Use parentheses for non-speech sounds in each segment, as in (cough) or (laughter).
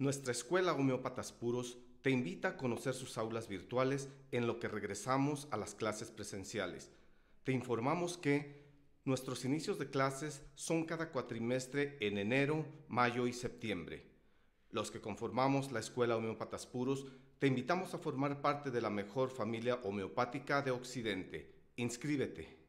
Nuestra escuela Homeópatas Puros te invita a conocer sus aulas virtuales en lo que regresamos a las clases presenciales. Te informamos que nuestros inicios de clases son cada cuatrimestre en enero, mayo y septiembre. Los que conformamos la Escuela Homeópatas Puros te invitamos a formar parte de la mejor familia homeopática de Occidente. Inscríbete.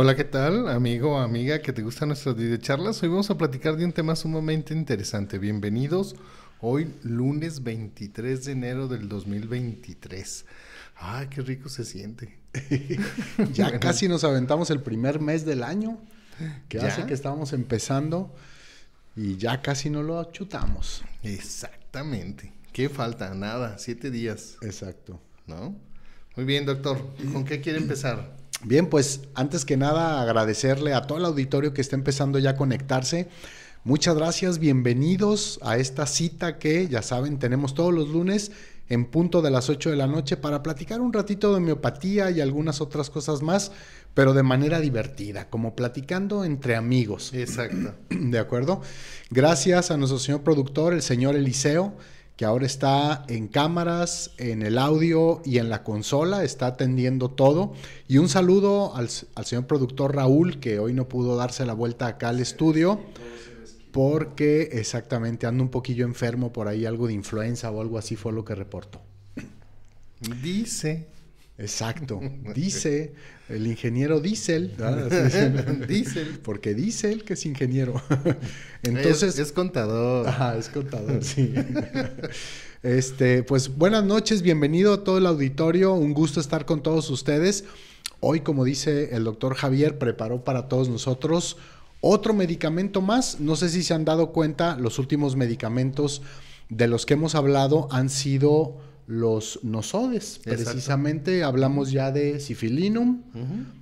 Hola, ¿qué tal, amigo o amiga que te gusta día de charlas? Hoy vamos a platicar de un tema sumamente interesante. Bienvenidos hoy, lunes 23 de enero del 2023. ¡Ah, qué rico se siente! (laughs) ya casi nos aventamos el primer mes del año, que hace que estábamos empezando y ya casi no lo achutamos. Exactamente. ¿Qué falta? Nada, siete días. Exacto. ¿No? Muy bien, doctor. ¿Con qué quiere empezar? Bien, pues antes que nada agradecerle a todo el auditorio que está empezando ya a conectarse. Muchas gracias, bienvenidos a esta cita que ya saben tenemos todos los lunes en punto de las 8 de la noche para platicar un ratito de homeopatía y algunas otras cosas más, pero de manera divertida, como platicando entre amigos. Exacto. (clears throat) ¿De acuerdo? Gracias a nuestro señor productor, el señor Eliseo que ahora está en cámaras, en el audio y en la consola, está atendiendo todo. Y un saludo al, señor productor Raúl, que hoy no pudo darse la vuelta acá al estudio, porque exactamente anda un poquillo enfermo por ahí, algo de influenza o algo así fue lo que reportó. Dice Exacto. (laughs) Dice el ingeniero Diesel. (laughs) Diesel. Porque Diesel que es ingeniero. (laughs) Entonces. Es, contador. Ajá, es contador, sí. este, pues buenas noches, bienvenido a todo el auditorio. Un gusto estar con todos ustedes. Hoy, como dice el doctor Javier, preparó para todos nosotros otro medicamento más. No sé si se han dado cuenta, los últimos medicamentos de los que hemos hablado han sido los nosodes. Precisamente hablamos ya de Sifilinum.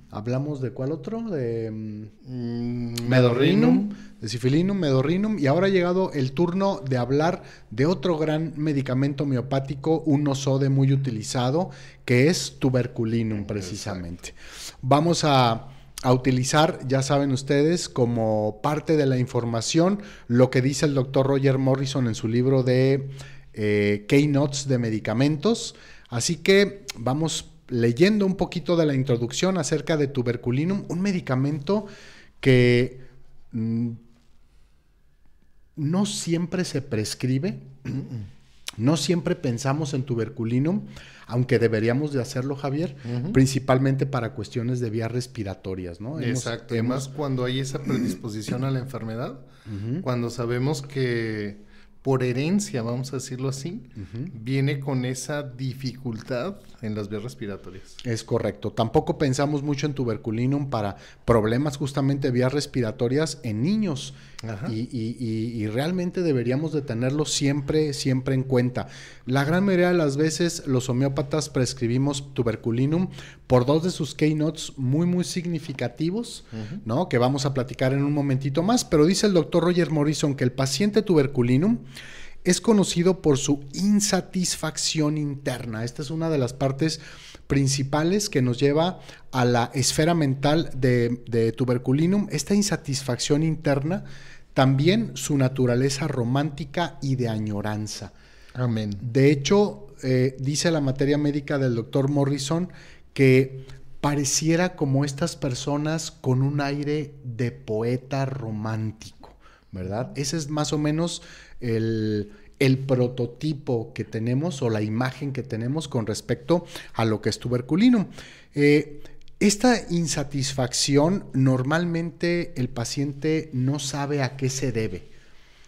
Hablamos de cuál otro? De mm, mm, medorinum medorrinum, de sifilinum, medorrinum. Y ahora ha llegado el turno de hablar de otro gran medicamento miopático, un nosode muy utilizado, que es tuberculinum, precisamente. Vamos a a utilizar, ya saben ustedes, como parte de la información, lo que dice el doctor Roger Morrison en su libro de eh, keynotes de medicamentos. Así que vamos leyendo un poquito de la introducción acerca de tuberculinum, un medicamento que mm, no siempre se prescribe. (clears throat) No siempre pensamos en tuberculinum, aunque deberíamos de hacerlo, Javier, principalmente para cuestiones de vías respiratorias, ¿no? Exacto. Además, cuando hay esa predisposición a la enfermedad, cuando sabemos que por herencia, vamos a decirlo así, viene con esa dificultad en las vías respiratorias. Es correcto. Tampoco pensamos mucho en tuberculinum para problemas justamente de vías respiratorias en niños y, y, realmente deberíamos de tenerlo siempre, siempre en cuenta. La gran mayoría de las veces los homeópatas prescribimos tuberculinum por dos de sus keynotes muy, muy significativos, ¿no? Que vamos a platicar en un momentito más, pero dice el doctor Roger Morrison que el paciente tuberculinum es conocido por su insatisfacción interna. Esta es una de las partes principales que nos lleva a la esfera mental de, tuberculinum, esta insatisfacción interna, también su naturaleza romántica y de añoranza. Amén. De hecho, eh, dice la materia médica del doctor Morrison que pareciera como estas personas con un aire de poeta romántico, ¿verdad? Ese es más o menos el, el prototipo que tenemos o la imagen que tenemos con respecto a lo que es tuberculino. Eh, esta insatisfacción normalmente el paciente no sabe a qué se debe.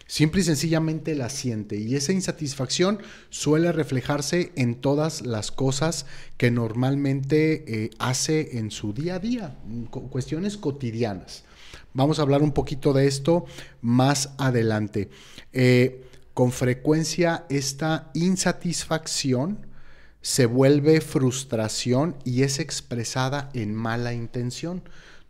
Simple y sencillamente la siente y esa insatisfacción suele reflejarse en todas las cosas que normalmente eh, hace en su día a día, cuestiones cotidianas. Vamos a hablar un poquito de esto más adelante. Eh, con frecuencia esta insatisfacción se vuelve frustración y es expresada en mala intención.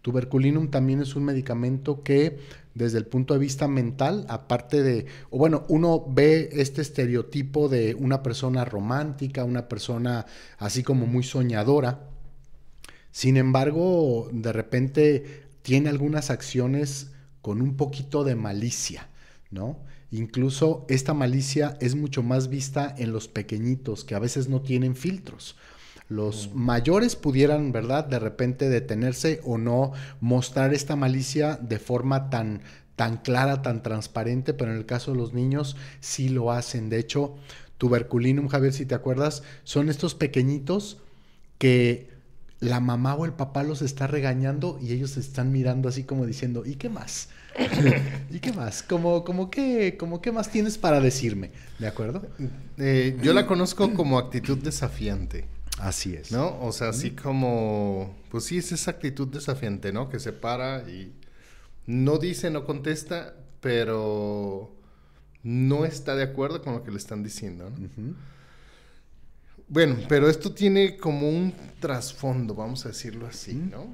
Tuberculinum también es un medicamento que desde el punto de vista mental, aparte de, o bueno, uno ve este estereotipo de una persona romántica, una persona así como muy soñadora. Sin embargo, de repente tiene algunas acciones con un poquito de malicia, ¿no? Incluso esta malicia es mucho más vista en los pequeñitos que a veces no tienen filtros. Los mm. mayores pudieran, ¿verdad?, de repente detenerse o no mostrar esta malicia de forma tan, tan clara, tan transparente, pero en el caso de los niños sí lo hacen. De hecho, tuberculinum, Javier, si te acuerdas, son estos pequeñitos que la mamá o el papá los está regañando y ellos están mirando así como diciendo, ¿y qué más? (coughs) ¿Y qué más? ¿Cómo, qué, qué más tienes para decirme? ¿De acuerdo? Eh, yo la conozco como actitud desafiante. Así es. ¿No? O sea, así como. Pues sí, es esa actitud desafiante, ¿no? Que se para y no dice, no contesta, pero no está de acuerdo con lo que le están diciendo, Bueno, pero esto tiene como un trasfondo, vamos a decirlo así, ¿no?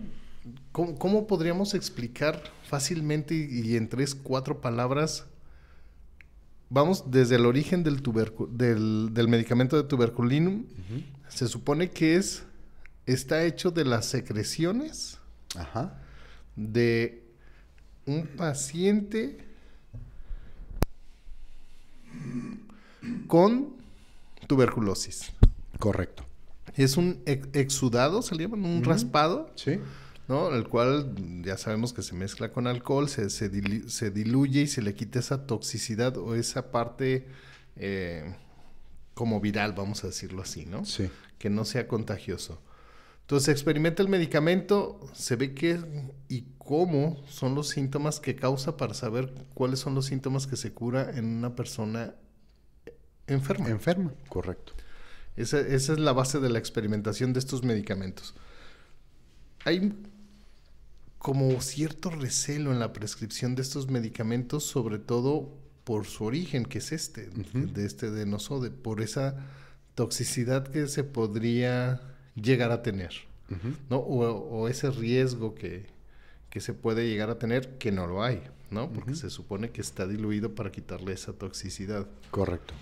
¿Cómo, podríamos explicar fácilmente y, en tres, cuatro palabras? Vamos desde el origen del, del, medicamento de tuberculinum. Se supone que es está hecho de las secreciones de un paciente con tuberculosis. Correcto. Es un exudado, se le llaman, un raspado. Sí ¿no? El cual ya sabemos que se mezcla con alcohol, se, diluye y se le quita esa toxicidad o esa parte eh, como viral, vamos a decirlo así, ¿no? Sí. Que no sea contagioso. Entonces experimenta el medicamento, se ve qué y cómo son los síntomas que causa para saber cuáles son los síntomas que se cura en una persona eh, enferma. Enferma, correcto. Esa, esa es la base de la experimentación de estos medicamentos. Hay como cierto recelo en la prescripción de estos medicamentos, sobre todo por su origen, que es este, de este denosode, por esa toxicidad que se podría llegar a tener, ¿no? O, ese riesgo que, se puede llegar a tener, que no lo hay, ¿no? Porque se supone que está diluido para quitarle esa toxicidad. Correcto.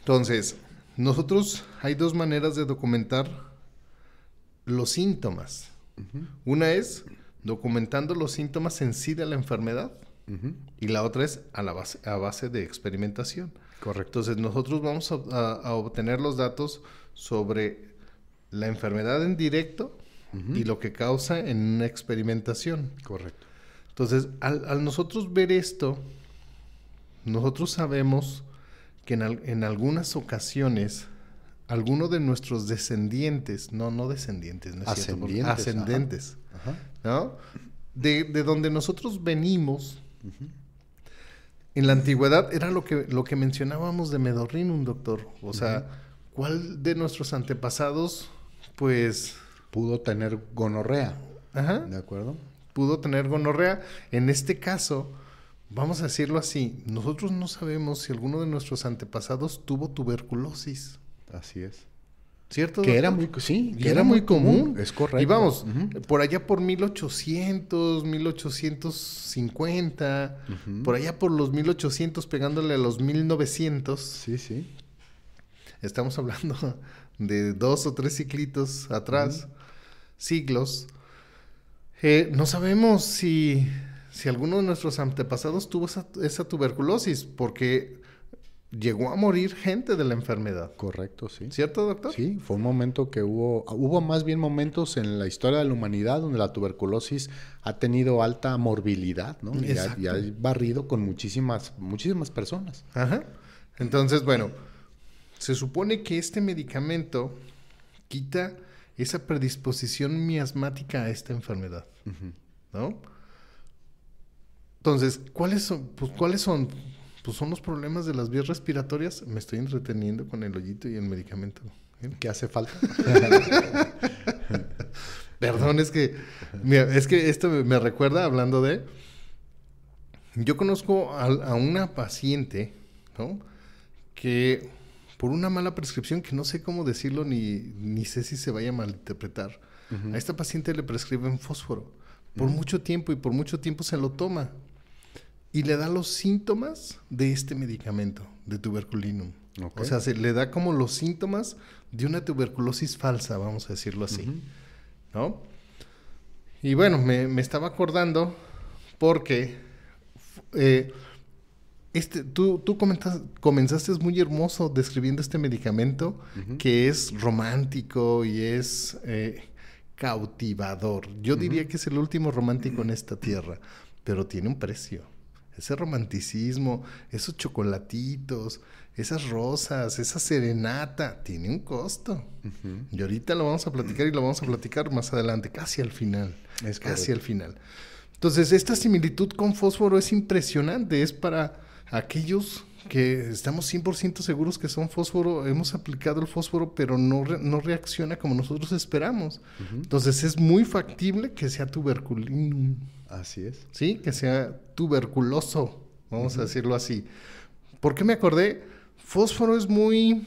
Entonces, nosotros hay dos maneras de documentar los síntomas una es documentando los síntomas en sí de la enfermedad y la otra es a, la base, de experimentación. Correcto. Entonces nosotros vamos a, obtener los datos sobre la enfermedad en directo y lo que causa en una experimentación. Correcto. Entonces, al, nosotros ver esto, nosotros sabemos que en algunas ocasiones Alguno de nuestros descendientes, no, no descendientes, no ascendentes, ¿no? De, donde nosotros venimos, en la antigüedad era lo que, lo que mencionábamos de un doctor. O sea, ¿cuál de nuestros antepasados, pues... Pudo tener gonorrea. ¿De acuerdo? Pudo tener gonorrea. En este caso, vamos a decirlo así, nosotros no sabemos si alguno de nuestros antepasados tuvo tuberculosis. Así es. ¿Cierto? Que era muy, sí, que era, muy común. Es correcto. Y vamos, por allá por 1800, 1850, por allá por los 1800 pegándole a los 1900. Sí, sí. Estamos hablando (laughs) de dos o tres ciclitos atrás, siglos. Eh, no sabemos si, alguno de nuestros antepasados tuvo esa tuberculosis, porque llegó a morir gente de la enfermedad. Correcto, sí. ¿Cierto, doctor? Sí, fue un momento que hubo, hubo más bien momentos en la historia de la humanidad donde la tuberculosis ha tenido alta morbilidad, ¿no? Y ha, barrido con muchísimas, muchísimas personas. Ajá. Entonces, bueno, se supone que este medicamento quita esa predisposición miasmática a esta enfermedad, ¿no? Entonces, ¿cuáles son? Pues, ¿cuáles son? pues son los problemas de las vías respiratorias. Me estoy entreteniendo con el hoyito y el medicamento ¿eh? que hace falta. (laughs) Perdón, es que, es que esto me recuerda hablando de... Yo conozco a, una paciente, Que por una mala prescripción, que no sé cómo decirlo, ni, sé si se vaya a malinterpretar, a esta paciente le prescriben fósforo por mucho tiempo y por mucho tiempo se lo toma y le da los síntomas de este medicamento, de tuberculinum. O sea, se le da como los síntomas de una tuberculosis falsa, vamos a decirlo así. ¿No? Y bueno, me, estaba acordando porque eh, este, tú, tú comenzaste muy hermoso describiendo este medicamento que es romántico y es eh, cautivador. Yo diría que es el último romántico en esta tierra, pero tiene un precio ese romanticismo, esos chocolatitos, esas rosas, esa serenata, tiene un costo. Y ahorita lo vamos a platicar y lo vamos a platicar más adelante, casi al final. Es casi al final. Entonces, esta similitud con fósforo es impresionante, es para aquellos que estamos 100% seguros que son fósforo, hemos aplicado el fósforo, pero no, no reacciona como nosotros esperamos. Entonces, es muy factible que sea tuberculinum. Así es. Sí, que sea tuberculoso, vamos a decirlo así. ¿Por qué me acordé? Fósforo es muy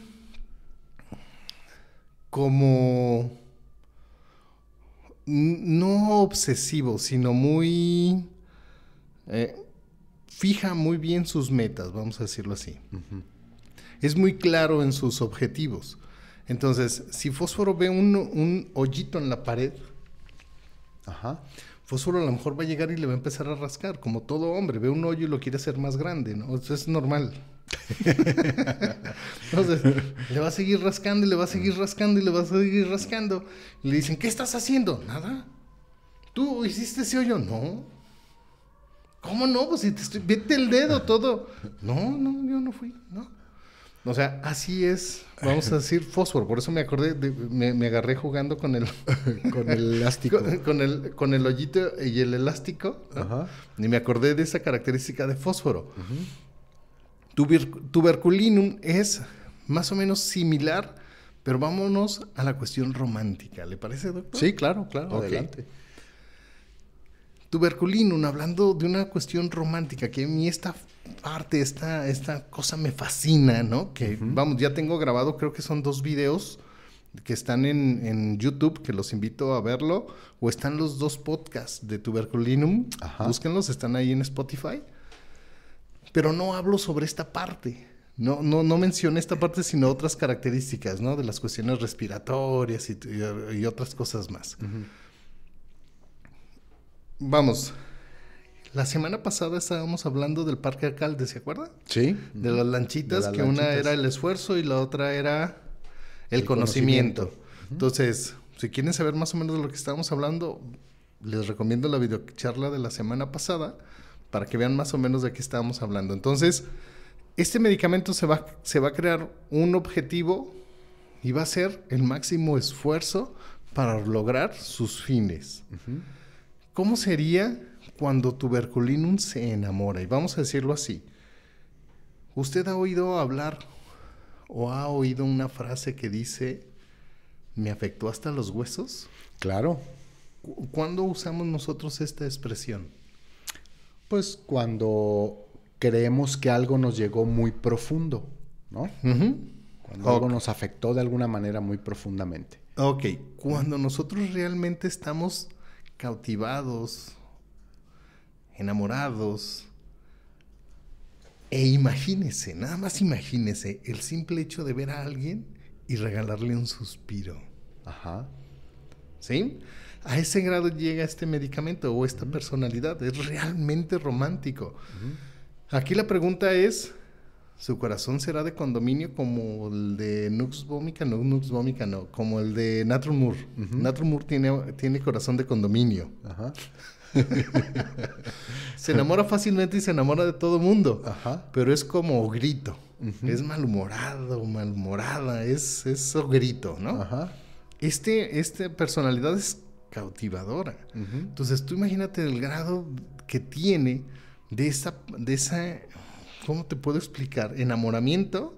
como no obsesivo, sino muy eh, fija muy bien sus metas, vamos a decirlo así. Es muy claro en sus objetivos. Entonces, si Fósforo ve un, un hoyito en la pared, Ajá solo pues a lo mejor va a llegar y le va a empezar a rascar, como todo hombre, ve un hoyo y lo quiere hacer más grande, ¿no? Eso es normal. (laughs) Entonces, le va a seguir rascando y le va a seguir rascando y le va a seguir rascando. le dicen, ¿qué estás haciendo? Nada. ¿Tú hiciste ese hoyo? No. ¿Cómo no? Pues vete el dedo todo. No, no, yo no fui, no. O sea, así es, vamos a (laughs) decir fósforo. Por eso me acordé, de, me, agarré jugando con el... (laughs) con el elástico. (laughs) Con, el, con el hoyito y el elástico. Y me acordé de esa característica de fósforo. tuberculinum es más o menos similar, pero vámonos a la cuestión romántica. ¿Le parece, doctor? Sí, claro, claro. Adelante. Tuberculinum, hablando de una cuestión romántica, que a mí esta parte, esta, esta cosa me fascina, ¿no? Que vamos, ya tengo grabado, creo que son dos videos que están en, YouTube, que los invito a verlo, o están los dos podcasts de Tuberculinum, búsquenlos, están ahí en Spotify, pero no hablo sobre esta parte. No, no, no mencioné esta parte, sino otras características, ¿no? De las cuestiones respiratorias y, otras cosas más vamos, la semana pasada estábamos hablando del Parque Alcalde, ¿se acuerdan? Sí. De las lanchitas, que una era el esfuerzo y la otra era el, conocimiento. Entonces, si quieren saber más o menos de lo que estábamos hablando, les recomiendo la videocharla de la semana pasada para que vean más o menos de qué estábamos hablando. Entonces, este medicamento se va, se va a crear un objetivo y va a ser el máximo esfuerzo para lograr sus fines. ¿Cómo sería cuando Tuberculinum se enamora? Y vamos a decirlo así. ¿Usted ha oído hablar o ha oído una frase que dice, me afectó hasta los huesos? Claro. ¿Cuándo usamos nosotros esta expresión? Pues cuando creemos que algo nos llegó muy profundo, ¿no? Cuando algo nos afectó de alguna manera muy profundamente. Ok, cuando nosotros realmente estamos cautivados, enamorados. E imagínese, nada más imagínese el simple hecho de ver a alguien y regalarle un suspiro. Ajá. ¿Sí? A ese grado llega este medicamento o esta personalidad. Es realmente romántico. Aquí la pregunta es, su corazón será de condominio como el de Nux Vomica, no, Nux Vomica, no, como el de Natrumur. Natrumur tiene, tiene corazón de condominio. Ajá. (laughs) se enamora fácilmente y se enamora de todo mundo. Ajá. Pero es como grito. Es malhumorado, malhumorada, es, eso grito, ¿no? Ajá. Este, personalidad es cautivadora. Entonces tú imagínate el grado que tiene de esa, de esa ¿cómo te puedo explicar? Enamoramiento,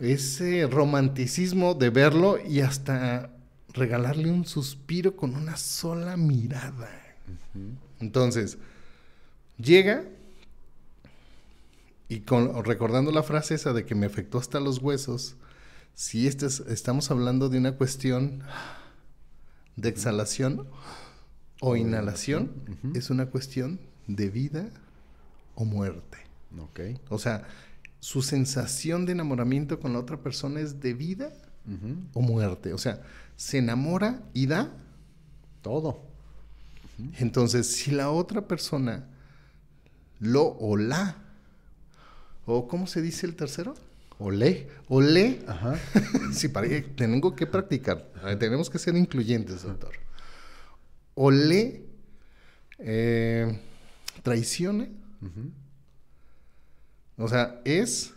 ese romanticismo de verlo y hasta regalarle un suspiro con una sola mirada. Entonces, llega y con, recordando la frase esa de que me afectó hasta los huesos, si este estamos hablando de una cuestión de exhalación o inhalación, es una cuestión de vida o muerte. Ok. O sea, su sensación de enamoramiento con la otra persona es de vida o muerte. O sea, se enamora y da todo. Entonces, si la otra persona lo o la, o cómo se dice el tercero, Olé. Olé. Ajá. (laughs) sí, para, tengo que practicar. Tenemos que ser incluyentes, doctor. Olé eh, traicione o sea, es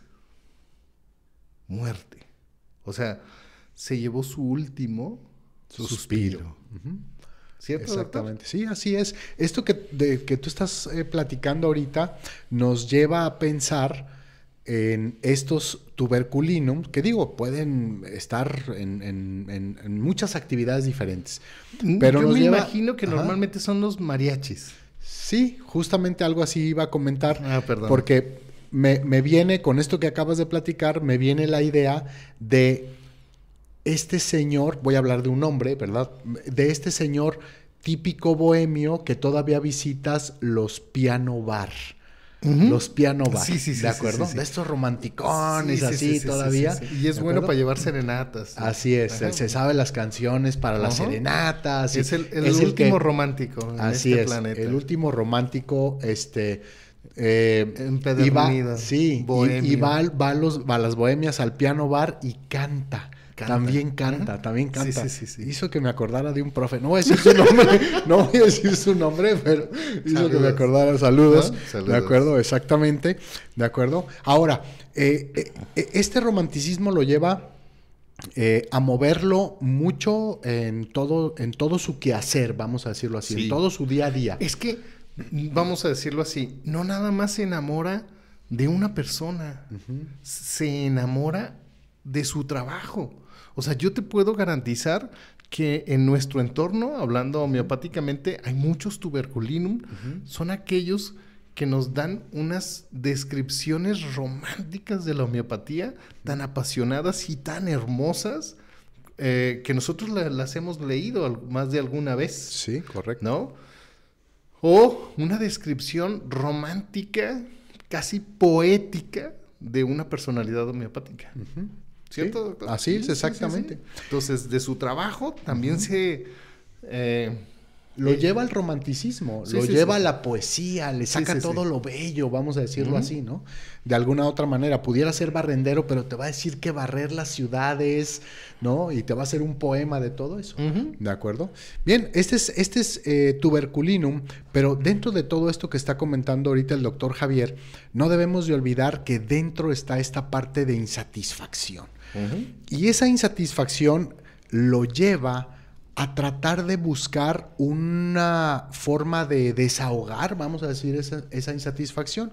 muerte. O sea, se llevó su último suspiro. ¿Cierto, Exactamente, sí, así es. Esto que, que tú estás eh, platicando ahorita nos lleva a pensar en estos tuberculinum, que digo, pueden estar en, muchas actividades diferentes. Mm, pero Yo me imagino que normalmente son los mariachis. Sí, justamente algo así iba a comentar. Ah, perdón. Porque me, viene, con esto que acabas de platicar, me viene la idea de este señor, voy a hablar de un hombre, ¿verdad? De este señor típico bohemio que todavía visitas los piano bar. Los piano bar, sí, sí, sí, ¿de acuerdo? De estos romanticones así todavía. Y es bueno para llevar serenatas. Así es, se sabe las canciones para las serenatas. Es el, último romántico en así este es, planeta. El último romántico, este, eh, y, y va, va, a los, va, las bohemias al piano bar y canta. También canta, también canta. Hizo que me acordara de un profe. No voy a decir su nombre, (laughs) no voy a decir su nombre, pero hizo que me acordara. Saludos. De acuerdo, exactamente. De acuerdo. Ahora, eh, eh, eh, este romanticismo lo lleva a moverlo mucho en todo, en todo su quehacer, vamos a decirlo así, en todo su día a día. Es que vamos a decirlo así, no nada más se enamora de una persona, se enamora de su trabajo. O sea, yo te puedo garantizar que en nuestro entorno, hablando homeopáticamente, hay muchos tuberculinum, son aquellos que nos dan unas descripciones románticas de la homeopatía tan apasionadas y tan hermosas eh, que nosotros las hemos leído más de alguna vez. Sí, correcto. ¿No? o una descripción romántica, casi poética, de una personalidad homeopática. ¿Cierto, Así es, exactamente. Entonces, de su trabajo también se... Eh, lo eh, lleva al romanticismo, lo lleva a la poesía, le saca todo lo bello, vamos a decirlo así, ¿no? De alguna otra manera, pudiera ser barrendero, pero te va a decir que barrer las ciudades, ¿no? Y te va a hacer un poema de todo eso, ¿de acuerdo? Bien, este es, este es eh, tuberculinum, pero dentro de todo esto que está comentando ahorita el doctor Javier, no debemos de olvidar que dentro está esta parte de insatisfacción. Y esa insatisfacción lo lleva a tratar de buscar una forma de desahogar, vamos a decir, esa, insatisfacción.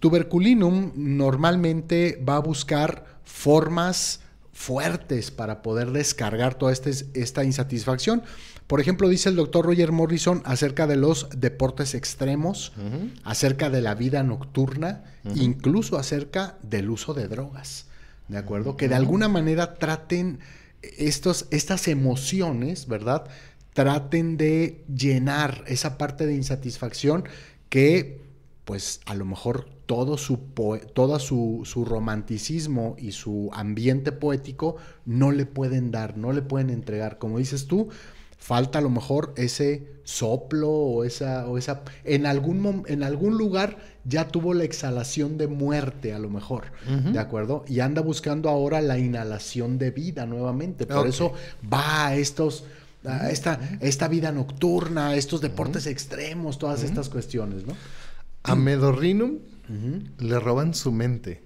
Tuberculinum normalmente va a buscar formas fuertes para poder descargar toda este, esta insatisfacción. Por ejemplo, dice el doctor Roger Morrison acerca de los deportes extremos, acerca de la vida nocturna, incluso acerca del uso de drogas. ¿De acuerdo? Que de alguna manera traten estos, estas emociones, ¿verdad? Traten de llenar esa parte de insatisfacción que, pues, a lo mejor todo, su, su, romanticismo y su ambiente poético no le pueden dar, no le pueden entregar. Como dices tú, falta a lo mejor ese soplo o esa, o esa en, algún, en algún lugar ya tuvo la exhalación de muerte a lo mejor, ¿de acuerdo? Y anda buscando ahora la inhalación de vida nuevamente, por eso va a estos... esta, esta vida nocturna, estos deportes extremos, todas estas cuestiones, ¿no? A Medorrinum le roban su mente.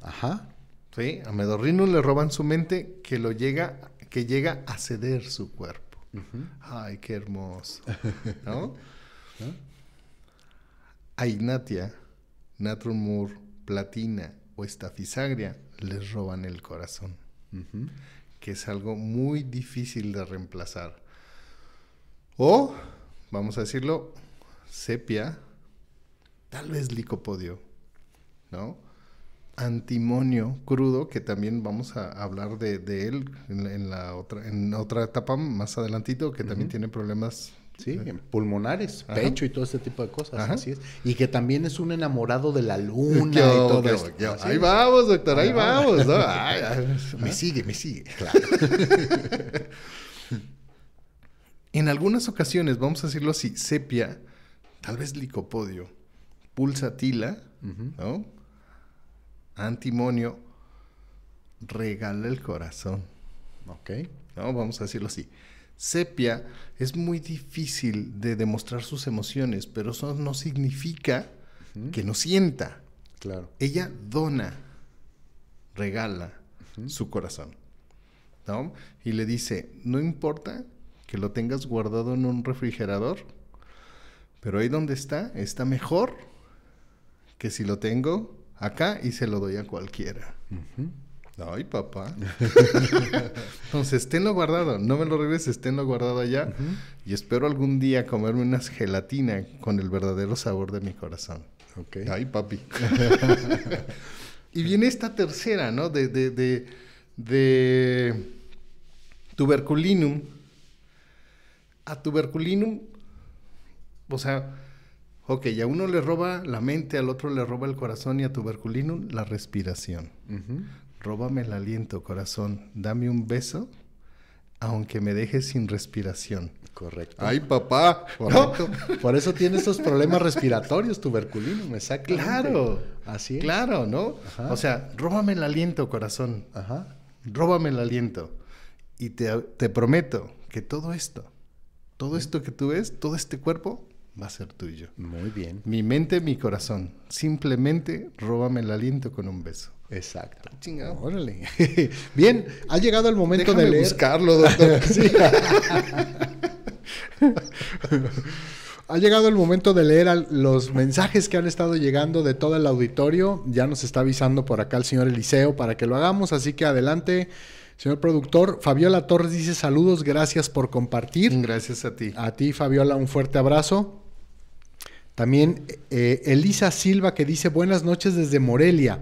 Ajá. Sí, a Medorrinum le roban su mente que lo llega, que llega a ceder su cuerpo. Ay, qué hermoso. (laughs) ¿No? A Aignatia, Natrumur, Platina o Estafisagria les roban el corazón, que es algo muy difícil de reemplazar. O, vamos a decirlo, sepia, tal vez licopodio, ¿no? antimonio crudo, que también vamos a hablar de, él en la, otra, en otra etapa más adelantito, que también tiene problemas. Sí, eh, pulmonares, pecho y todo este tipo de cosas, así es. Y que también es un enamorado de la luna (laughs) todo ahí vamos, doctor, ahí, vamos. (laughs) me sigue, me sigue. (laughs) en algunas ocasiones, vamos a decirlo así, sepia, tal vez licopodio, pulsatila, ¿no? antimonio regala el corazón. ¿Ok? No, vamos a decirlo así. Sepia es muy difícil de demostrar sus emociones, pero eso no significa que no sienta. Claro. Ella dona, regala su corazón. ¿no? Y le dice, no importa que lo tengas guardado en un refrigerador, pero ahí donde está, está mejor que si lo tengo acá y se lo doy a cualquiera. Ay, papá. (laughs) Entonces, esténlo guardado, no me lo regreses, esténlo guardado allá. Y espero algún día comerme unas gelatina con el verdadero sabor de mi corazón. Okay. Ay, papi. (laughs) y viene esta tercera, ¿no? De, de, de, de tuberculinum. A tuberculinum, o sea, Ok, a uno le roba la mente, al otro le roba el corazón y a tuberculinum la respiración. Róbame el aliento, corazón. Dame un beso, aunque me dejes sin respiración. Correcto. ¡Ay, papá! Por eso tiene esos problemas respiratorios, tuberculinum, exacto. Claro. Así es. Claro, ¿no? O sea, róbame el aliento, corazón. Ajá. Róbame el aliento. Y te, te prometo que todo esto, todo esto que tú ves, todo este cuerpo, va a ser tuyo. Muy bien. Mi mente, mi corazón. Simplemente róbame el aliento con un beso. Exacto. Ah, Órale. (laughs) bien, ha llegado el momento de leer. buscarlo, doctor. (laughs) ha llegado el momento de leer los mensajes que han estado llegando de todo el auditorio. Ya nos está avisando por acá el señor Eliseo para que lo hagamos, así que adelante. Señor productor, Fabiola Torres dice saludos, gracias por compartir. Gracias a ti. A ti, Fabiola, un fuerte abrazo. También eh, Elisa Silva que dice buenas noches desde Morelia.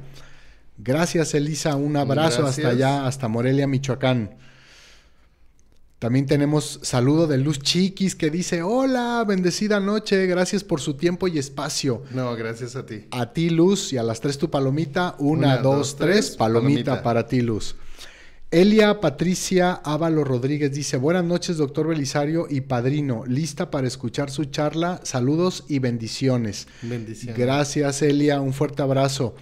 Gracias Elisa, un abrazo hasta allá, hasta Morelia, Michoacán. También tenemos saludo de Luz Chiquis que dice, hola, bendecida noche, gracias por su tiempo y espacio. No, gracias a ti. A ti Luz y a las tres tu palomita, una, dos, tres, palomita, para ti Luz. Elia Patricia Ávalo Rodríguez dice, buenas noches doctor Belisario y padrino, lista para escuchar su charla, saludos y bendiciones. Bendiciones. Gracias Elia, un fuerte abrazo.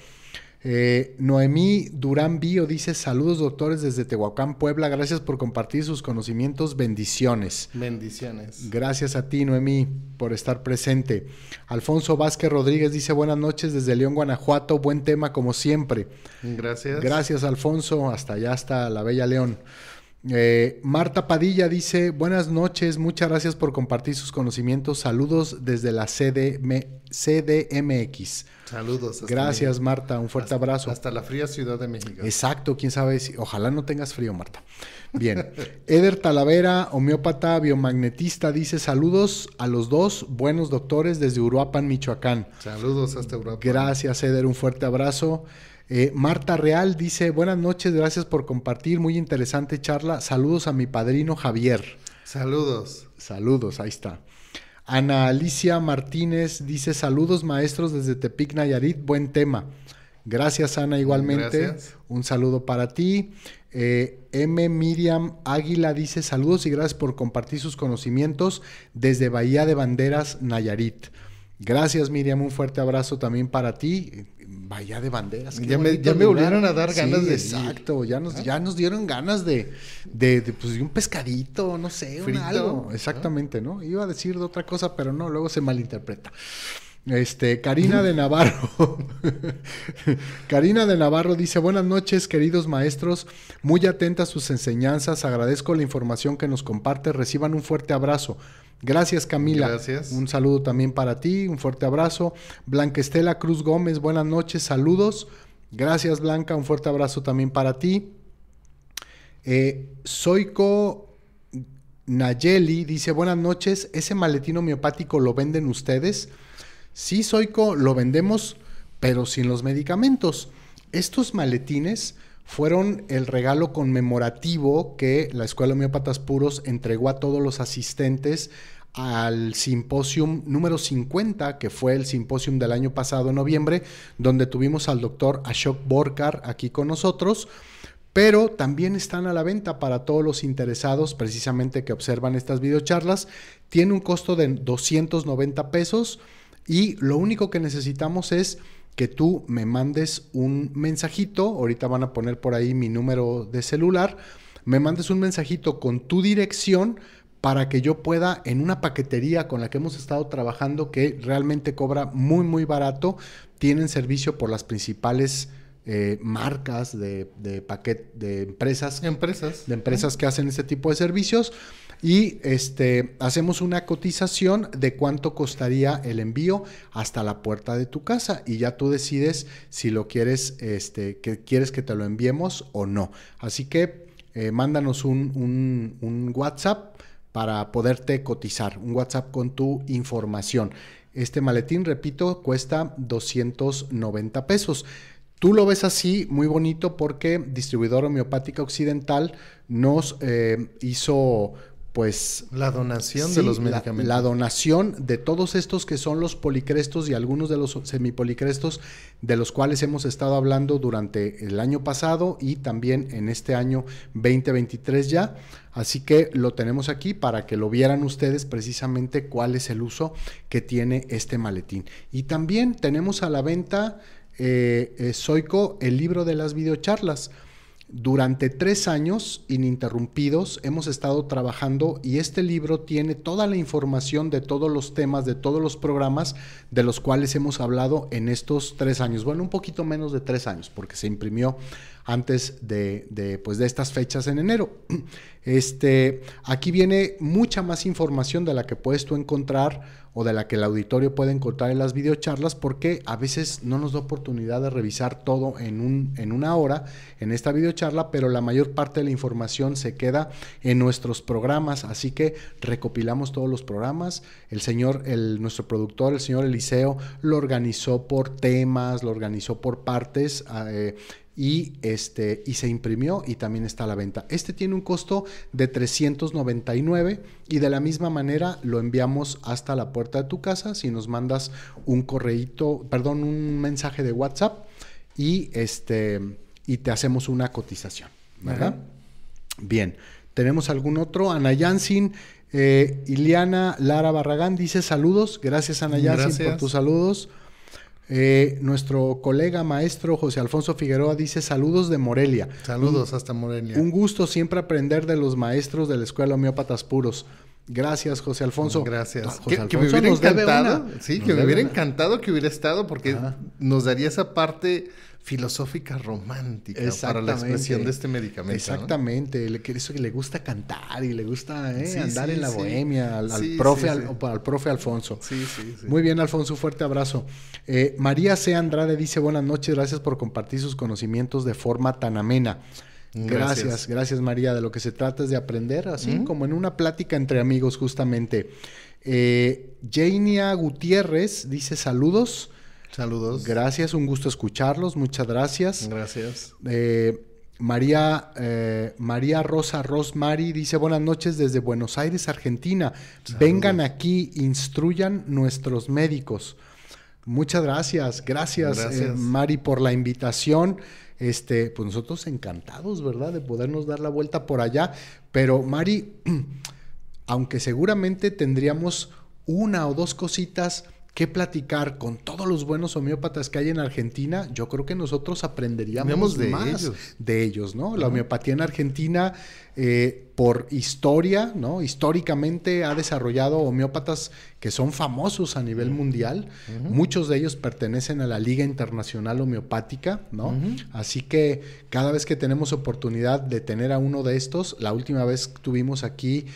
Eh, Noemí Durán Bío dice: Saludos, doctores, desde Tehuacán, Puebla. Gracias por compartir sus conocimientos. Bendiciones. Bendiciones. Gracias a ti, Noemí, por estar presente. Alfonso Vázquez Rodríguez dice: Buenas noches desde León, Guanajuato. Buen tema, como siempre. Gracias. Gracias, Alfonso. Hasta allá, hasta la Bella León. Eh, Marta Padilla dice, buenas noches, muchas gracias por compartir sus conocimientos. Saludos desde la CDMX. Saludos. Gracias Marta, un fuerte abrazo. Hasta la fría Ciudad de México. Exacto, quién sabe si, ojalá no tengas frío Marta. Bien, (laughs) Eder Talavera, homeópata, biomagnetista, dice saludos a los dos buenos doctores desde Uruapan, Michoacán. Saludos hasta Uruapan. Gracias Eder, un fuerte abrazo. Eh, Marta Real dice, buenas noches, gracias por compartir, muy interesante charla. Saludos a mi padrino Javier. Saludos. Saludos, ahí está. Ana Alicia Martínez dice, saludos maestros desde Tepic Nayarit, buen tema. Gracias Ana igualmente. Un saludo para ti. Eh, M. Miriam Águila dice saludos y gracias por compartir sus conocimientos desde Bahía de Banderas, Nayarit. Gracias Miriam, un fuerte abrazo también para ti. Vaya de Banderas. Ya me, ya volvieron a dar ganas de Exacto, ya nos, ah. ya nos dieron ganas de, de, pues, un pescadito, no sé, un algo. Exactamente, ¿no? Iba a decir otra cosa, pero no, luego se malinterpreta. Este, Karina de Navarro. (laughs) Karina de Navarro dice, buenas noches queridos maestros, muy atenta a sus enseñanzas, agradezco la información que nos comparte, reciban un fuerte abrazo. Gracias Camila. Un saludo también para ti, un fuerte abrazo. Blanca Estela Cruz Gómez, buenas noches, saludos. Gracias Blanca, un fuerte abrazo también para ti. Eh, Nayeli dice, buenas noches, ¿ese maletín homeopático lo venden ustedes? Sí, Soico, lo vendemos, pero sin los medicamentos. Estos maletines fueron el regalo conmemorativo que la Escuela de Homeópatas Puros entregó a todos los asistentes al simposium número 50, que fue el simposium del año pasado en noviembre, donde tuvimos al doctor Ashok Borkar aquí con nosotros pero también están a la venta para todos los interesados precisamente que observan estas videocharlas. Tiene un costo de 290 pesos y lo único que necesitamos es que tú me mandes un mensajito, ahorita van a poner por ahí mi número de celular, me mandes un mensajito con tu dirección para que yo pueda en una paquetería con la que hemos estado trabajando que realmente cobra muy muy barato, tienen servicio por las principales eh, marcas de, de empresas, empresas de empresas que hacen este tipo de servicios y este, hacemos una cotización de cuánto costaría el envío hasta la puerta de tu casa y ya tú decides si lo quieres, este, que quieres que te lo enviemos o no. Así que eh, mándanos un, WhatsApp para poderte cotizar, un WhatsApp con tu información. Este maletín, repito, cuesta 290 pesos. Tú lo ves así, muy bonito, porque Distribuidor Homeopática Occidental nos eh, hizo pues... La donación de los medicamentos. La, donación de todos estos que son los policrestos y algunos de los semipolicrestos de los cuales hemos estado hablando durante el año pasado y también en este año 2023 ya. Así que lo tenemos aquí para que lo vieran ustedes precisamente cuál es el uso que tiene este maletín. Y también tenemos a la venta... Eh, eh, Zoico Soico, el libro de las videocharlas. Durante tres años ininterrumpidos hemos estado trabajando y este libro tiene toda la información de todos los temas, de todos los programas de los cuales hemos hablado en estos tres años. Bueno, un poquito menos de tres años porque se imprimió antes de, de pues, estas fechas en enero. (clears throat) Este, aquí viene mucha más información de la que puedes tú encontrar o de la que el auditorio puede encontrar en las videocharlas, porque a veces no nos da oportunidad de revisar todo en, un, en una hora en esta videocharla, pero la mayor parte de la información se queda en nuestros programas, así que recopilamos todos los programas. El señor, el, nuestro productor, el señor Eliseo, lo organizó por temas, lo organizó por partes. Ah, eh, y, este, y se imprimió y también está a la venta. Este tiene un costo de 399 y de la misma manera lo enviamos hasta la puerta de tu casa si nos mandas un correíto, perdón, un mensaje de WhatsApp y, este, y te hacemos una cotización, ¿verdad? Bien, tenemos algún otro, Ana Jansin. Eh, Iliana Lara Barragán dice saludos. Gracias, Ana Jansin, por tus saludos. Eh, nuestro colega maestro José Alfonso Figueroa dice saludos de Morelia. Saludos hasta Morelia. Un gusto siempre aprender de los maestros de la Escuela Homeópatas Puros. Gracias, José Alfonso. Gracias. me hubiera encantado, sí, que me hubiera encantado que hubiera estado porque nos daría esa parte filosófica romántica para la expresión de este medicamento. Exactamente, eso que le gusta cantar y le gusta eh, andar en la bohemia, al, profe, al, profe Alfonso. Muy bien, Alfonso, fuerte abrazo. Eh, María C. Andrade dice buenas noches, gracias por compartir sus conocimientos de forma tan amena. Gracias, gracias, María. De lo que se trata es de aprender, así como en una plática entre amigos, justamente. Eh, Jania Gutiérrez dice saludos. Saludos. Gracias, un gusto escucharlos, muchas gracias. Gracias. Eh, María, eh, María Rosa Rosmari dice buenas noches desde Buenos Aires, Argentina. Vengan aquí, instruyan nuestros médicos. Muchas gracias, eh, gracias, Mari por la invitación. Este, pues nosotros encantados, ¿verdad? De podernos dar la vuelta por allá. Pero Mari, (clears throat) aunque seguramente tendríamos una o dos cositas que platicar con todos los buenos homeópatas que hay en Argentina, yo creo que nosotros aprenderíamos de más ellos. de ellos, ¿no? La homeopatía en Argentina, eh, por historia, ¿no? Históricamente ha desarrollado homeópatas que son famosos a nivel mundial. Muchos de ellos pertenecen a la Liga Internacional Homeopática, ¿no? Así que cada vez que tenemos oportunidad de tener a uno de estos, la última vez tuvimos aquí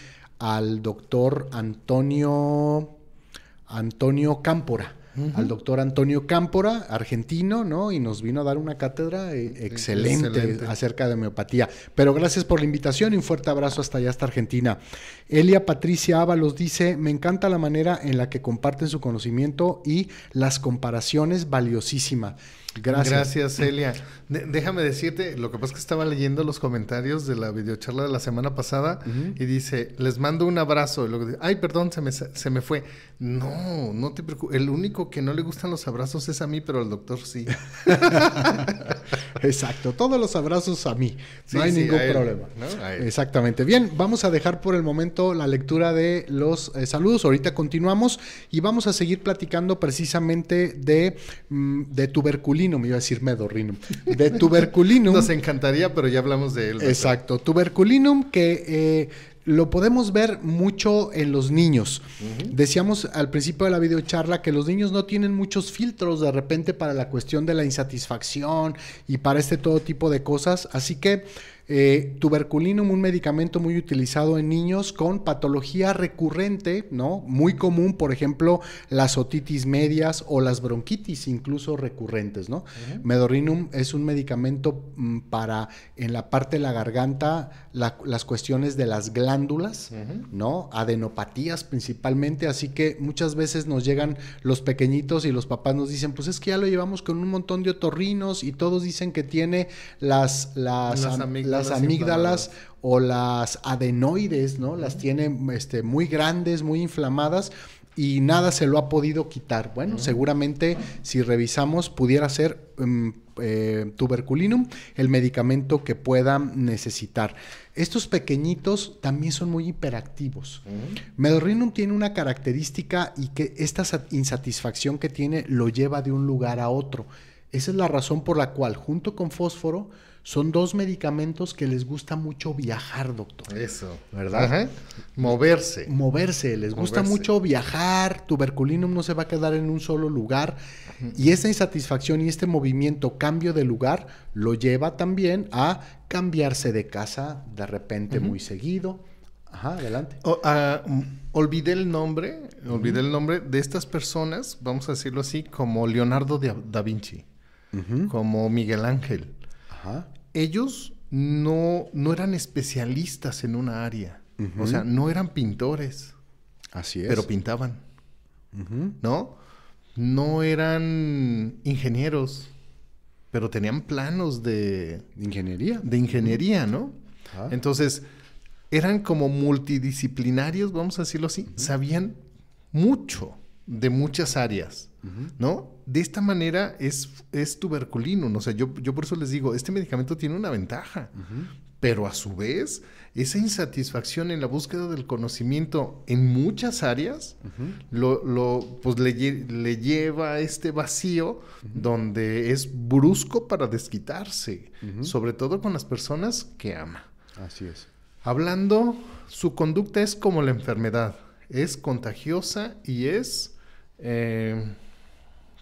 al doctor Antonio... Antonio Cámpora. Al doctor Antonio Cámpora, argentino, ¿no? Y nos vino a dar una cátedra eh, excelente, acerca de homeopatía. Pero gracias por la invitación y un fuerte abrazo hasta allá, hasta Argentina. Elia Patricia Ábalos dice: Me encanta la manera en la que comparten su conocimiento y las comparaciones valiosísima Gracias. (laughs) Celia. déjame decirte, lo que pasa es que estaba leyendo los comentarios de la videocharla de la semana pasada y dice, les mando un abrazo. Y luego dice, ay, perdón, se me, se me fue. No, no te preocupes. El único que no le gustan los abrazos es a mí, pero al doctor sí. (laughs) Exacto, todos los abrazos a mí. no hay ningún problema. Exactamente. Bien, vamos a dejar por el momento la lectura de los eh, saludos. Ahorita continuamos y vamos a seguir platicando precisamente de, mm, de tuberculina me iba a decir medorrinum, de tuberculinum. (laughs) Nos encantaría, pero ya hablamos de él. Exacto, tuberculinum que eh, lo podemos ver mucho en los niños. Decíamos al principio de la videocharla que los niños no tienen muchos filtros de repente para la cuestión de la insatisfacción y para este todo tipo de cosas, así que... Eh, tuberculinum, un medicamento muy utilizado en niños con patología recurrente, ¿no? Muy común, por ejemplo, las otitis medias o las bronquitis, incluso recurrentes, ¿no? es un medicamento mm, para en la parte de la garganta las cuestiones de las glándulas, ¿no? Adenopatías principalmente, así que muchas veces nos llegan los pequeñitos y los papás nos dicen, pues es que ya lo llevamos con un montón de otorrinos y todos dicen que tiene las, las, las las amígdalas o las adenoides, ¿no? Las tiene este, muy grandes, muy inflamadas y nada se lo ha podido quitar. Bueno, seguramente si revisamos pudiera ser em, eh, tuberculinum el medicamento que pueda necesitar. Estos pequeñitos también son muy hiperactivos. Uh tiene una característica y que esta insatisfacción que tiene lo lleva de un lugar a otro. Esa es la razón por la cual junto con fósforo son dos medicamentos que les gusta mucho viajar, doctor. Eso, ¿verdad? Moverse. Moverse, les gusta mucho viajar, tuberculinum no se va a quedar en un solo lugar y esa insatisfacción y este movimiento, cambio de lugar, lo lleva también a cambiarse de casa de repente muy seguido. Ajá, adelante. Ah, olvidé el nombre, olvidé el nombre de estas personas, vamos a decirlo así, como Leonardo da Vinci, como Miguel Ángel. Ajá ellos no, eran especialistas en una área. O sea, no eran pintores. Así Pero pintaban. ¿No? No eran ingenieros, pero tenían planos de... Ingeniería. De ingeniería, ¿no? Entonces, eran como multidisciplinarios, vamos a decirlo así. Sabían mucho de muchas áreas, ¿no? De esta manera es, es tuberculino, ¿no? o sea, yo, yo, por eso les digo, este medicamento tiene una ventaja, pero a su vez, esa insatisfacción en la búsqueda del conocimiento en muchas áreas, lo, pues le, le, lleva a este vacío donde es brusco para desquitarse, sobre todo con las personas que ama. Así es. Hablando, su conducta es como la enfermedad, es contagiosa y es eh,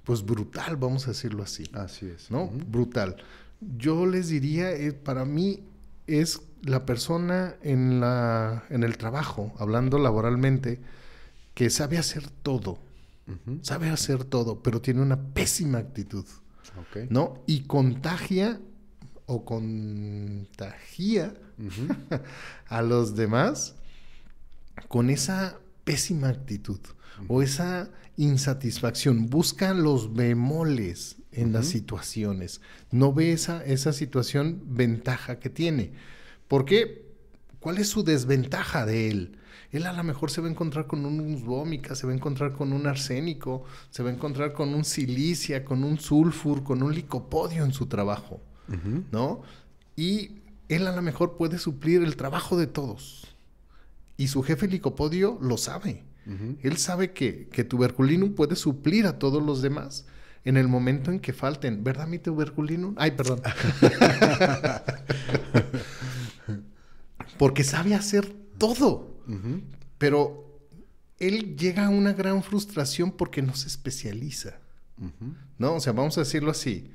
pues brutal, vamos a decirlo así. Así es. ¿No? Brutal. Yo les diría, eh, para mí es la persona en, la, en el trabajo, hablando laboralmente, que sabe hacer todo. Sabe hacer todo, pero tiene una pésima actitud. ¿No? Y contagia o contagia (laughs) a los demás con esa pésima actitud o esa insatisfacción, busca los bemoles en las situaciones, no ve esa, esa situación ventaja que tiene. ¿Por qué? ¿Cuál es su desventaja de él? Él a lo mejor se va a encontrar con un vómica, se va a encontrar con un arsénico, se va a encontrar con un silicia, con un sulfur, con un licopodio en su trabajo, ¿no? Y él a lo mejor puede suplir el trabajo de todos. Y su jefe licopodio lo sabe él sabe que, tuberculinum puede suplir a todos los demás en el momento en que falten. ¿Verdad, mi tuberculinum? Ay, perdón. (laughs) Porque sabe hacer todo. Pero él llega a una gran frustración porque no se especializa. ¿No? O sea, vamos a decirlo así.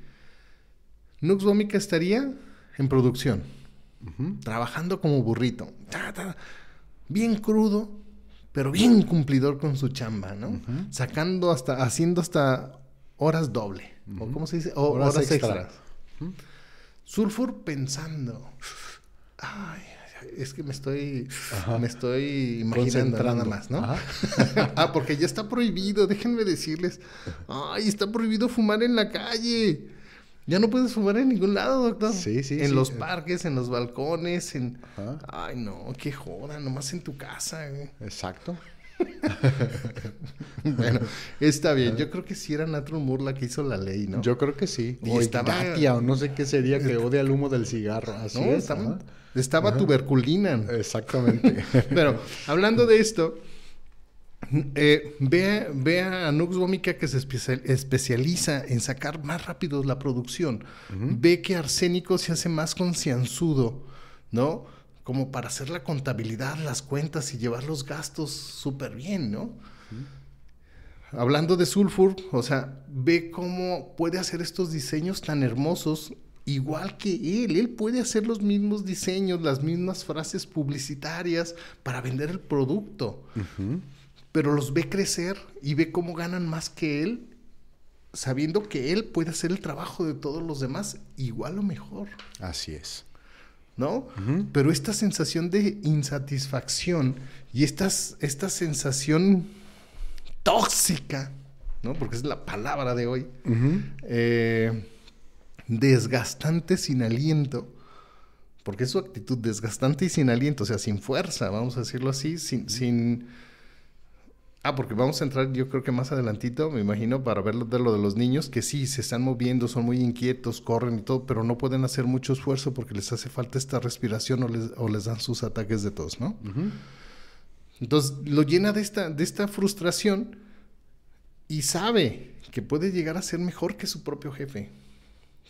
Nux Vomica estaría en producción, trabajando como burrito, bien crudo, pero bien cumplidor con su chamba, ¿no? Sacando hasta, haciendo hasta horas doble, o cómo se dice, horas, extras. Surfur pensando, ay, es que me estoy, me estoy imaginando nada más, ¿no? (laughs) ah, porque ya está prohibido, déjenme decirles, ay, está prohibido fumar en la calle. Ya no puedes fumar en ningún lado, doctor. Sí, sí. En los parques, en los balcones, en... Ay, no, qué joda, nomás en tu casa. Exacto. (laughs) bueno, está bien. Yo creo que sí era Natural Moore la que hizo la ley, ¿no? Yo creo que sí. O estaba... o no sé qué sería, que odia el humo del cigarro. Estaba, estaba tuberculina. Exactamente. (laughs) Pero hablando de esto, eh, ve, a Nux que se especializa en sacar más rápido la producción. Ve que Arsénico se hace más concienzudo, ¿no? Como para hacer la contabilidad, las cuentas y llevar los gastos súper bien, ¿no? Hablando de Sulfur, o sea, ve cómo puede hacer estos diseños tan hermosos igual que él. Él puede hacer los mismos diseños, las mismas frases publicitarias para vender el producto pero los ve crecer y ve cómo ganan más que él, sabiendo que él puede hacer el trabajo de todos los demás igual o mejor. Así es. ¿No? Pero esta sensación de insatisfacción y esta sensación tóxica, ¿no? Porque es la palabra de hoy, eh, desgastante sin aliento, porque es su actitud desgastante y sin aliento, o sea, sin fuerza, vamos a decirlo así, sin, sin Ah, porque vamos a entrar yo creo que más adelantito, me imagino, para ver de lo de los niños, que sí, se están moviendo, son muy inquietos, corren y todo, pero no pueden hacer mucho esfuerzo porque les hace falta esta respiración o les, dan sus ataques de tos, ¿no? Entonces lo llena de esta, esta frustración y sabe que puede llegar a ser mejor que su propio jefe,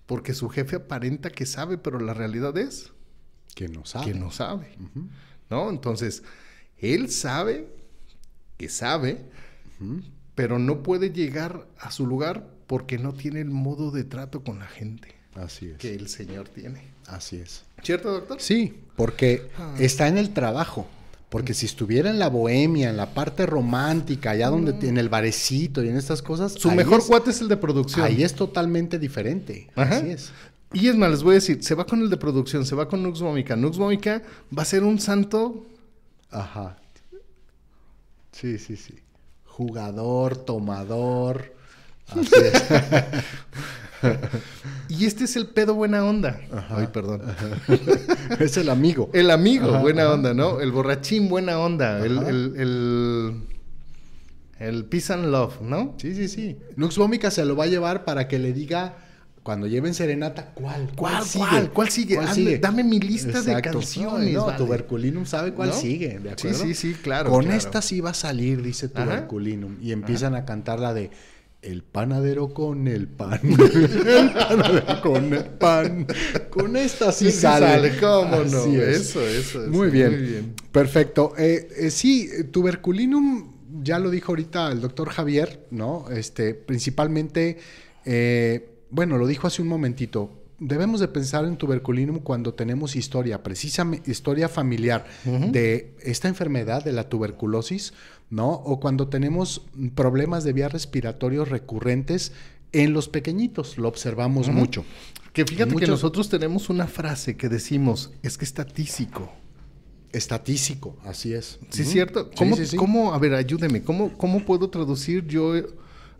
porque su jefe aparenta que sabe, pero la realidad es... Que no sabe. Que no sabe, ¿no? Entonces, él sabe sabe, pero no puede llegar a su lugar porque no tiene el modo de trato con la gente. Así es. Que el Señor tiene. Así es. ¿Cierto, doctor? Sí, porque ah. está en el trabajo. Porque si estuviera en la bohemia, en la parte romántica, allá donde tiene mm. el barecito y en estas cosas. Su mejor cuate es el de producción. Ahí es totalmente diferente. Así es. Y es más, les voy a decir, se va con el de producción, se va con Nux Vomica. Nux va a ser un santo. Ajá. Sí, sí, sí. Jugador, tomador. Así es. (laughs) y este es el pedo buena onda. Ay, perdón. (laughs) es el amigo. El amigo, buena onda, ¿no? El borrachín, buena onda. El, el, el, el, peace and love, ¿no? Sí, sí, sí. Nux Vómica se lo va a llevar para que le diga cuando lleven serenata, ¿cuál? ¿Cuál, ¿Cuál sigue? ¿Cuál, cuál sigue? cuál Dame mi lista de canciones. Tuberculinum sabe cuál sigue, ¿de Sí, sí, sí, claro. Con esta sí va a salir, dice Tuberculinum. Y empiezan a cantar la de El panadero con el pan. (laughs) el panadero con el pan. Con esta sí, sale. ¿Cómo no? Eso, eso, eso. Muy bien. Perfecto. Eh, eh, sí, Tuberculinum, ya lo dijo ahorita el doctor Javier, ¿no? Este, principalmente. Eh, bueno, lo dijo hace un momentito, debemos de pensar en tuberculinum cuando tenemos historia, precisamente historia familiar de esta enfermedad, de la tuberculosis, ¿no? O cuando tenemos problemas de vías respiratorios recurrentes en los pequeñitos, lo observamos mucho. Que fíjate que nosotros tenemos una frase que decimos, es que está tísico. Estatísico, así es. Sí, cierto. a ver, ayúdeme, ¿cómo, cómo puedo traducir yo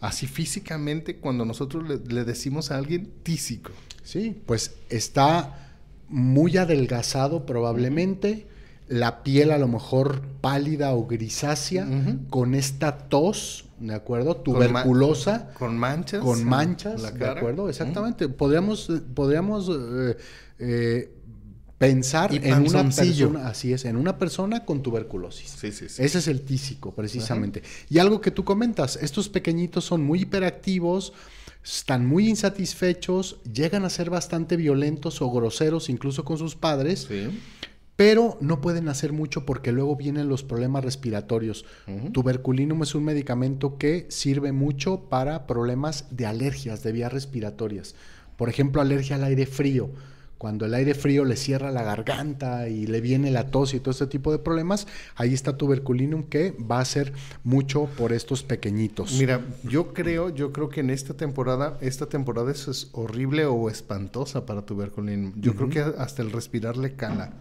así físicamente cuando nosotros le, decimos a alguien tísico. Sí, pues está muy adelgazado probablemente, la piel a lo mejor pálida o grisácea, con esta tos, ¿de acuerdo? Tuberculosa. Con, manchas. Con manchas, ¿de acuerdo? Exactamente. Podríamos, eh, podríamos eh, eh, Pensar en una persona, así es, en una persona con tuberculosis. Ese es el tísico, precisamente. Y algo que tú comentas, estos pequeñitos son muy hiperactivos, están muy insatisfechos, llegan a ser bastante violentos o groseros, incluso con sus padres. pero no pueden hacer mucho porque luego vienen los problemas respiratorios. Tuberculinum es un medicamento que sirve mucho para problemas de alergias de vías respiratorias. Por ejemplo, alergia al aire frío cuando el aire frío le cierra la garganta y le viene la tos y todo este tipo de problemas, ahí está tuberculinum que va a ser mucho por estos pequeñitos. Mira, yo creo, yo creo que en esta temporada, esta temporada es horrible o espantosa para tuberculinum. Yo creo que hasta el respirar le cala.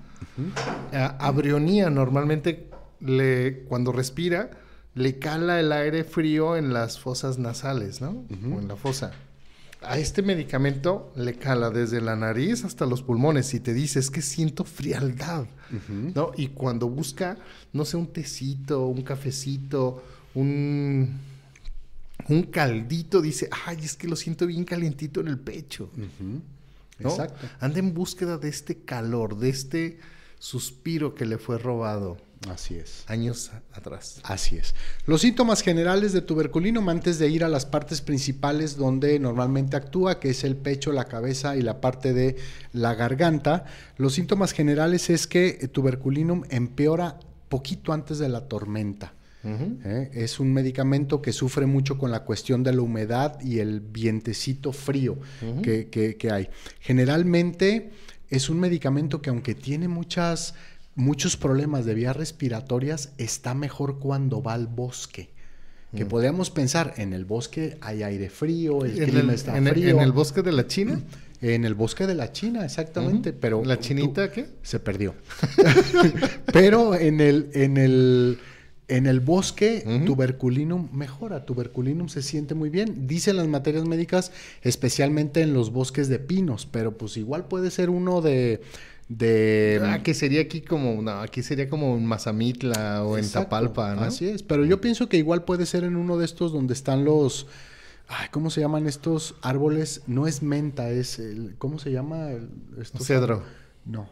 abrionía normalmente le, cuando respira le cala el aire frío en las fosas nasales, ¿no? O en la fosa a este medicamento le cala desde la nariz hasta los pulmones y te dice, es que siento frialdad, ¿no? Y cuando busca, no sé, un tecito, un cafecito, un, un caldito, dice, ay, es que lo siento bien calientito en el pecho. Exacto. Anda en búsqueda de este calor, de este suspiro que le fue robado. Así es. Años atrás. Así es. Los síntomas generales de tuberculinum, antes de ir a las partes principales donde normalmente actúa, que es el pecho, la cabeza y la parte de la garganta, los síntomas generales es que eh, tuberculinum empeora poquito antes de la tormenta. ¿eh? Es un medicamento que sufre mucho con la cuestión de la humedad y el vientecito frío que hay. Generalmente es un medicamento que aunque tiene muchas muchos problemas de vías respiratorias está mejor cuando va al bosque. Que mm. podríamos pensar, en el bosque hay aire frío, el clima está en frío. El, ¿En el bosque de la China? Mm, en el bosque de la China, exactamente. Mm. pero ¿La chinita qué? Se perdió. (laughs) pero en el, en el, en el bosque, tuberculinum mejora, tuberculinum se siente muy bien. Dicen las materias médicas, especialmente en los bosques de pinos, pero pues igual puede ser uno de de ah, que sería aquí como no aquí sería como en Mazamitla o en Tapalpa ¿no? así es pero yo pienso que igual puede ser en uno de estos donde están los ay, cómo se llaman estos árboles no es menta es el cómo se llama esto? cedro no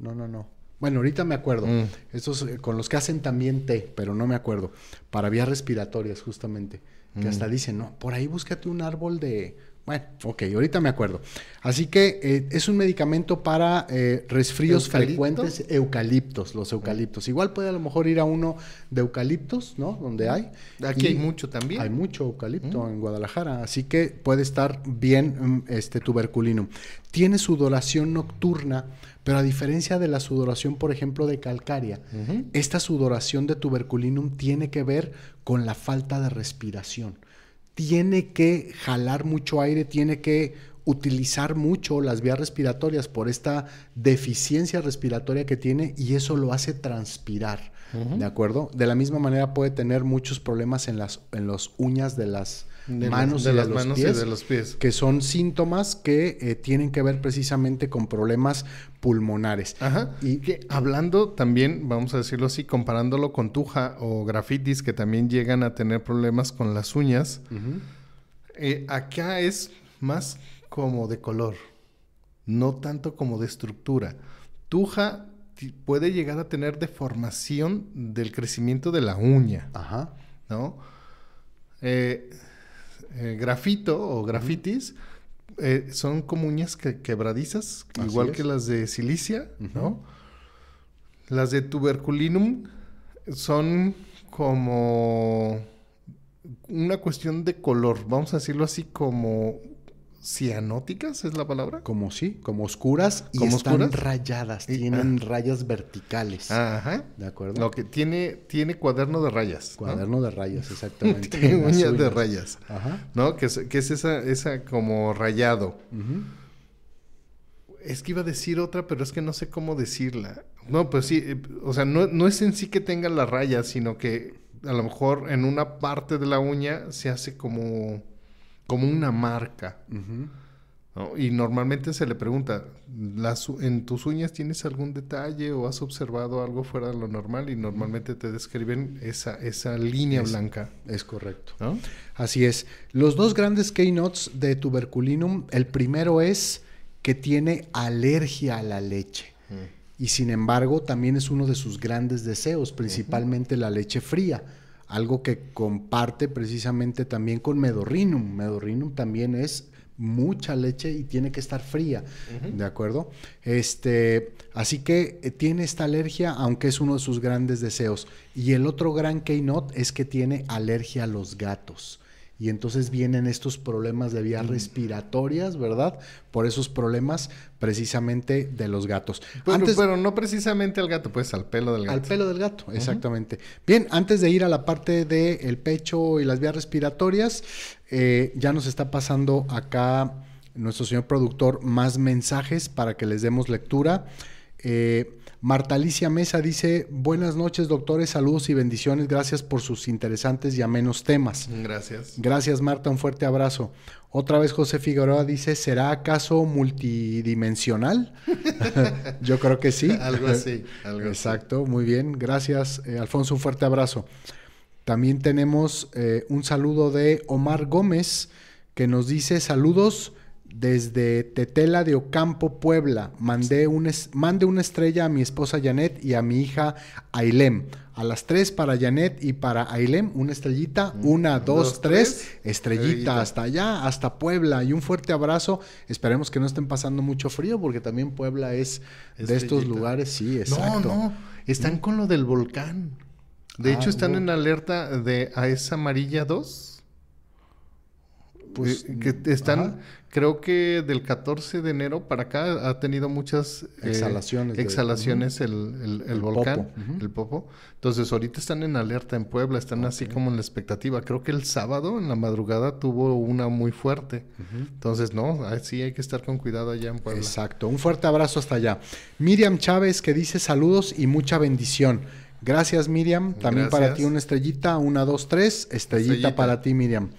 no no no bueno ahorita me acuerdo mm. estos eh, con los que hacen también té pero no me acuerdo para vías respiratorias justamente que mm. hasta dicen no por ahí búscate un árbol de bueno, ok, ahorita me acuerdo. Así que eh, es un medicamento para eh, resfríos frecuentes, eucaliptos, los eucaliptos. Igual puede a lo mejor ir a uno de eucaliptos, ¿no? Donde hay. Aquí hay mucho también. Hay mucho eucalipto mm. en Guadalajara, así que puede estar bien mm, este tuberculino. Tiene sudoración nocturna, pero a diferencia de la sudoración, por ejemplo, de calcárea, esta sudoración de tuberculinum tiene que ver con la falta de respiración tiene que jalar mucho aire, tiene que utilizar mucho las vías respiratorias por esta deficiencia respiratoria que tiene y eso lo hace transpirar, ¿de acuerdo? De la misma manera puede tener muchos problemas en las en los uñas de las de las manos y de los pies. Que son síntomas que eh, tienen que ver precisamente con problemas pulmonares. Y que hablando también, vamos a decirlo así, comparándolo con tuja o grafitis que también llegan a tener problemas con las uñas, eh, acá es más como de color, no tanto como de estructura. Tuja puede llegar a tener deformación del crecimiento de la uña. Ajá. ¿No? Eh, eh, grafito o grafitis eh, son como uñas quebradizas, igual que las de silicia, ¿no? Las de tuberculinum son como una cuestión de color, vamos a decirlo así, como cianóticas es la palabra. Como sí, como oscuras y como están rayadas, tienen ah. rayas verticales. Ajá. ¿De acuerdo? Lo que tiene tiene cuaderno de rayas. Cuaderno de rayas, (laughs) exactamente. uñas de rayas. Ajá. ¿No? Que es, esa como rayado. Es que iba a decir otra, pero es que no sé cómo decirla. No, pues sí, eh, o sea, no, no es en sí que tenga las rayas, sino que a lo mejor en una parte de la uña se hace como como una marca. Y normalmente se le pregunta, ¿en tus uñas tienes algún detalle o has observado algo fuera de lo normal? Y normalmente te describen esa, línea blanca. Es correcto. Así es. Los dos grandes keynotes de tuberculinum, el primero es que tiene alergia a la leche. Mm. Y sin embargo, también es uno de sus grandes deseos, principalmente la leche fría algo que comparte precisamente también con Medorrinum. Medorrinum también es mucha leche y tiene que estar fría, ¿de acuerdo? Este, así que eh, tiene esta alergia, aunque es uno de sus grandes deseos. Y el otro gran keynote es que tiene alergia a los gatos y entonces vienen estos problemas de vías respiratorias, ¿verdad? Por esos problemas precisamente de los gatos. Pero, no precisamente al gato, pues al pelo del gato. Al pelo del gato, exactamente. Bien, antes de ir a la parte del pecho y las vías respiratorias, eh, ya nos está pasando acá nuestro señor productor más mensajes para que les demos lectura. Eh, Marta Alicia Mesa dice, buenas noches doctores, saludos y bendiciones, gracias por sus interesantes y amenos temas. Gracias. Gracias Marta, un fuerte abrazo. Otra vez José Figueroa dice, ¿será acaso multidimensional? (laughs) Yo creo que sí. (laughs) algo así. Exacto, muy bien, gracias eh, Alfonso, un fuerte abrazo. También tenemos eh, un saludo de Omar Gómez que nos dice, saludos. Desde Tetela de Ocampo, Puebla, mandé un mande una estrella a mi esposa Janet y a mi hija Ailem. A las tres para Janet y para Ailem, una estrellita, mm, una, dos, tres, estrellita, hasta allá, hasta Puebla. Y un fuerte abrazo. Esperemos que no estén pasando mucho frío, porque también Puebla es de estos lugares, sí, exacto. No, no, están ¿Mm? con lo del volcán. De ah, hecho, están en alerta de a esa amarilla 2. Pues, eh, que mm, están, creo que del 14 de enero para acá ha tenido muchas eh, exhalaciones, exhalaciones el, volcán, el popo. Entonces, ahorita están en alerta en Puebla, están así como en la expectativa. Creo que el sábado en la madrugada tuvo una muy fuerte. Entonces, no, así hay que estar con cuidado allá en Puebla. Exacto, un fuerte abrazo hasta allá. Miriam Chávez que dice saludos y mucha bendición. Gracias, Miriam. También para ti una estrellita, una, dos, tres. estrellita. para ti, Miriam.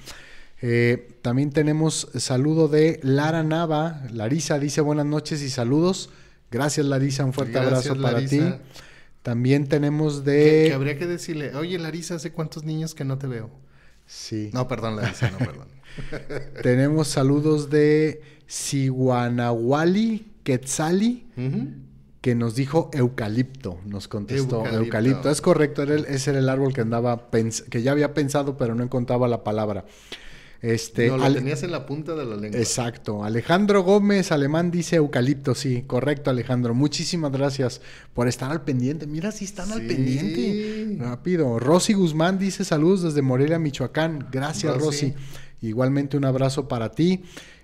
Eh, también tenemos saludo de Lara Nava. Larisa dice buenas noches y saludos. Gracias Larisa, un fuerte abrazo para ti. También tenemos de... Que, habría que decirle, oye Larisa, ¿hace cuántos niños que no te veo? Sí. No, perdón Larisa, no, perdón. (laughs) tenemos saludos de Siguanahuali Quetzali. que nos dijo eucalipto, nos contestó eucalipto. Es correcto, era ese era el árbol que andaba que ya había pensado, pero no encontraba la palabra. Este, no, lo tenías en la punta de la lengua. Exacto. Alejandro Gómez, alemán, dice eucalipto. Sí, correcto, Alejandro. Muchísimas gracias por estar al pendiente. Mira si están al pendiente. Rápido. Rosy Guzmán dice saludos desde Morelia, Michoacán. Gracias, Rosy. Igualmente un abrazo para ti.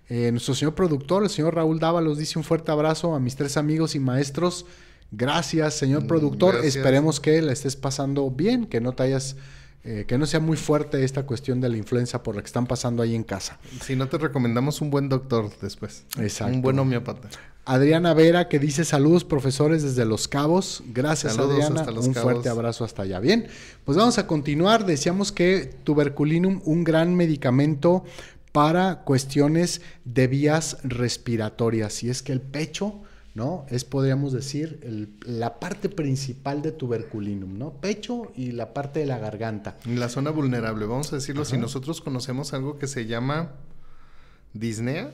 Eh, nuestro señor productor, el señor Raúl Dávalos, dice un fuerte abrazo a mis tres amigos y maestros. Gracias, señor mm, productor. Esperemos que la estés pasando bien, que no te hayas eh, que no sea muy fuerte esta cuestión de la influenza por la que están pasando ahí en casa. Si no te recomendamos un buen doctor después. Exacto. Un buen homeópata. Adriana Vera que dice saludos profesores desde Los Cabos. Gracias saludos, Hasta los un fuerte abrazo hasta allá. Bien, pues vamos a continuar. Decíamos que tuberculinum, un gran medicamento para cuestiones de vías respiratorias. Y es que el pecho ¿no? Es, podríamos decir, la parte principal de tuberculinum, ¿no? Pecho y la parte de la garganta. La zona vulnerable, vamos a decirlo, si nosotros conocemos algo que se llama disnea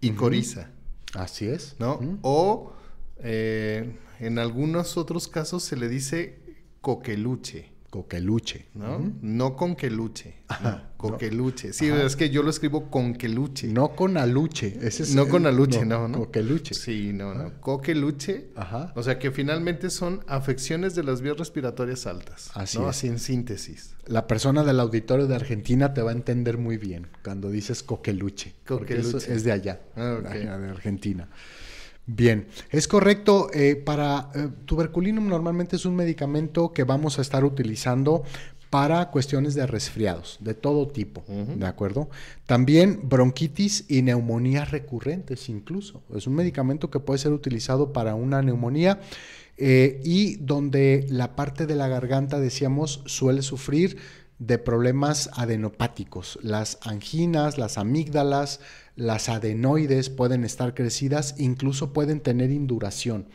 y coriza. Así es. ¿No? O eh, en algunos otros casos se le dice coqueluche. Coqueluche, ¿no? No con coqueluche. Sí, es que yo lo escribo conqueluche No con aluche. no con aluche, no, no, Coqueluche. Sí, no, no. Coqueluche. O sea que finalmente son afecciones de las vías respiratorias altas. Así ¿no? Así en síntesis. La persona del auditorio de Argentina te va a entender muy bien cuando dices coqueluche. Coqueluche. Porque eso es de allá, ah, de Argentina. Bien, es correcto. Eh, para eh, tuberculinum normalmente es un medicamento que vamos a estar utilizando para cuestiones de resfriados de todo tipo, ¿de acuerdo? También bronquitis y neumonías recurrentes incluso. Es un medicamento que puede ser utilizado para una neumonía eh, y donde la parte de la garganta, decíamos, suele sufrir de problemas adenopáticos. Las anginas, las amígdalas, las adenoides pueden estar crecidas, incluso pueden tener induración.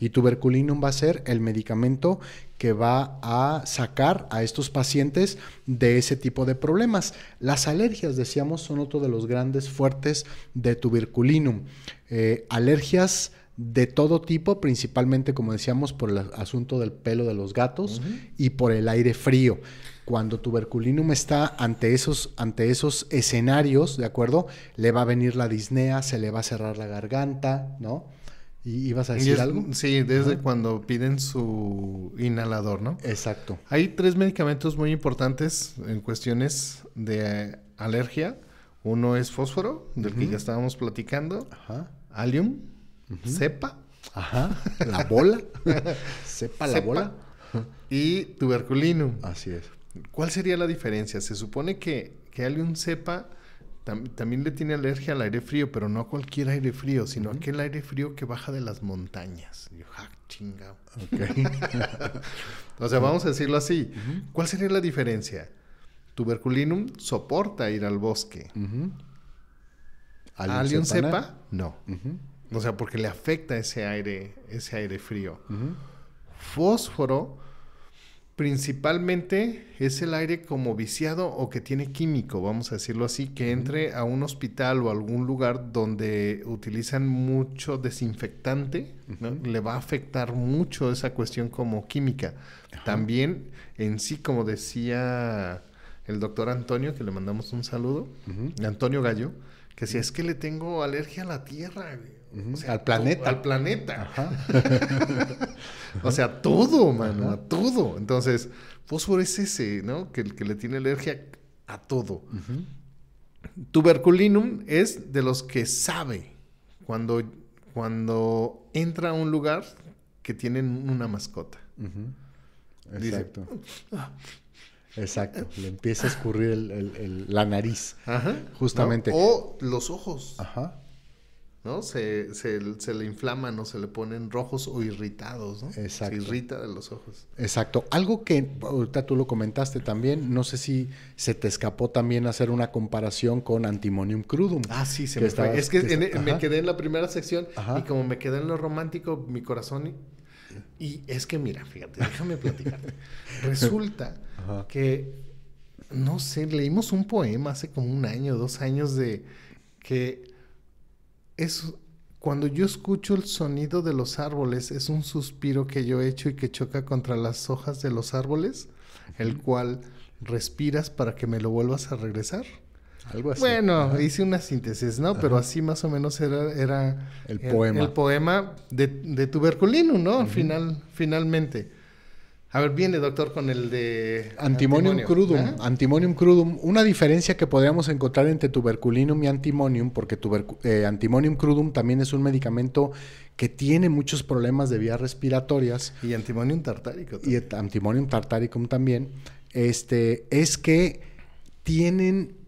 Y tuberculinum va a ser el medicamento que va a sacar a estos pacientes de ese tipo de problemas. Las alergias, decíamos, son otro de los grandes fuertes de tuberculinum. Eh, alergias de todo tipo, principalmente, como decíamos, por el asunto del pelo de los gatos y por el aire frío. Cuando tuberculinum está ante esos, ante esos escenarios, ¿de acuerdo? Le va a venir la disnea, se le va a cerrar la garganta, ¿no? ¿Y ibas a decir algo? Sí, desde cuando piden su inhalador, ¿no? Exacto. Hay tres medicamentos muy importantes en cuestiones de alergia. Uno es fósforo, del que ya estábamos platicando. Ajá cepa, Ajá. la bola, cepa (laughs) la bola y tuberculinum. Así es. ¿Cuál sería la diferencia? Se supone que, que alguien cepa también le tiene alergia al aire frío, pero no a cualquier aire frío, sino a aquel aire frío que baja de las montañas. Y yo, chinga. Okay. (laughs) o sea, vamos a decirlo así. ¿Cuál sería la diferencia? Tuberculinum soporta ir al bosque. Uh alguien cepa, no. O sea, porque le afecta ese aire, ese aire frío. Fósforo principalmente es el aire como viciado o que tiene químico, vamos a decirlo así, que entre a un hospital o algún lugar donde utilizan mucho desinfectante, le va a afectar mucho esa cuestión como química. También en sí, como decía el doctor Antonio, que le mandamos un saludo, Antonio Gallo, que si es que le tengo alergia a la Tierra, al planeta. Al planeta. (laughs) o sea, todo, mano, a todo. Entonces, fósforo es ese, ¿no? Que, que le tiene alergia a todo. Tuberculinum es de los que sabe cuando, cuando entra a un lugar que tienen una mascota. Exacto. Ah, Exacto, (laughs) le empieza a escurrir el, la nariz. Justamente. O los ojos. Ajá. ¿No? Se, se, le inflaman o se le ponen rojos o irritados, ¿no? Exacto. Se irrita de los ojos. Exacto. Algo que ahorita tú lo comentaste también, no sé si se te escapó también hacer una comparación con Antimonium crudum. Ah, sí, se me Es que, e, me quedé en la primera sección y como me quedé en lo romántico, mi corazón y es que mira, fíjate, déjame (laughs) platicarte. Resulta que, no sé, leímos un poema hace como un año, dos años de que es cuando yo escucho el sonido de los árboles, es un suspiro que yo echo y que choca contra las hojas de los árboles, el cual respiras para que me lo vuelvas a regresar. Bueno, hice una síntesis, ¿no? Pero así más o menos era, el, poema. El poema de, tuberculinum, ¿no? final, finalmente. A ver, viene doctor con el de antimonium, crudum. Antimonium crudum. Una diferencia que podríamos encontrar entre tuberculinum y antimonium, porque eh, antimonium crudum también es un medicamento que tiene muchos problemas de vías respiratorias. Y antimonium tartárico. Y antimonium tartaricum también. Este, es que tienen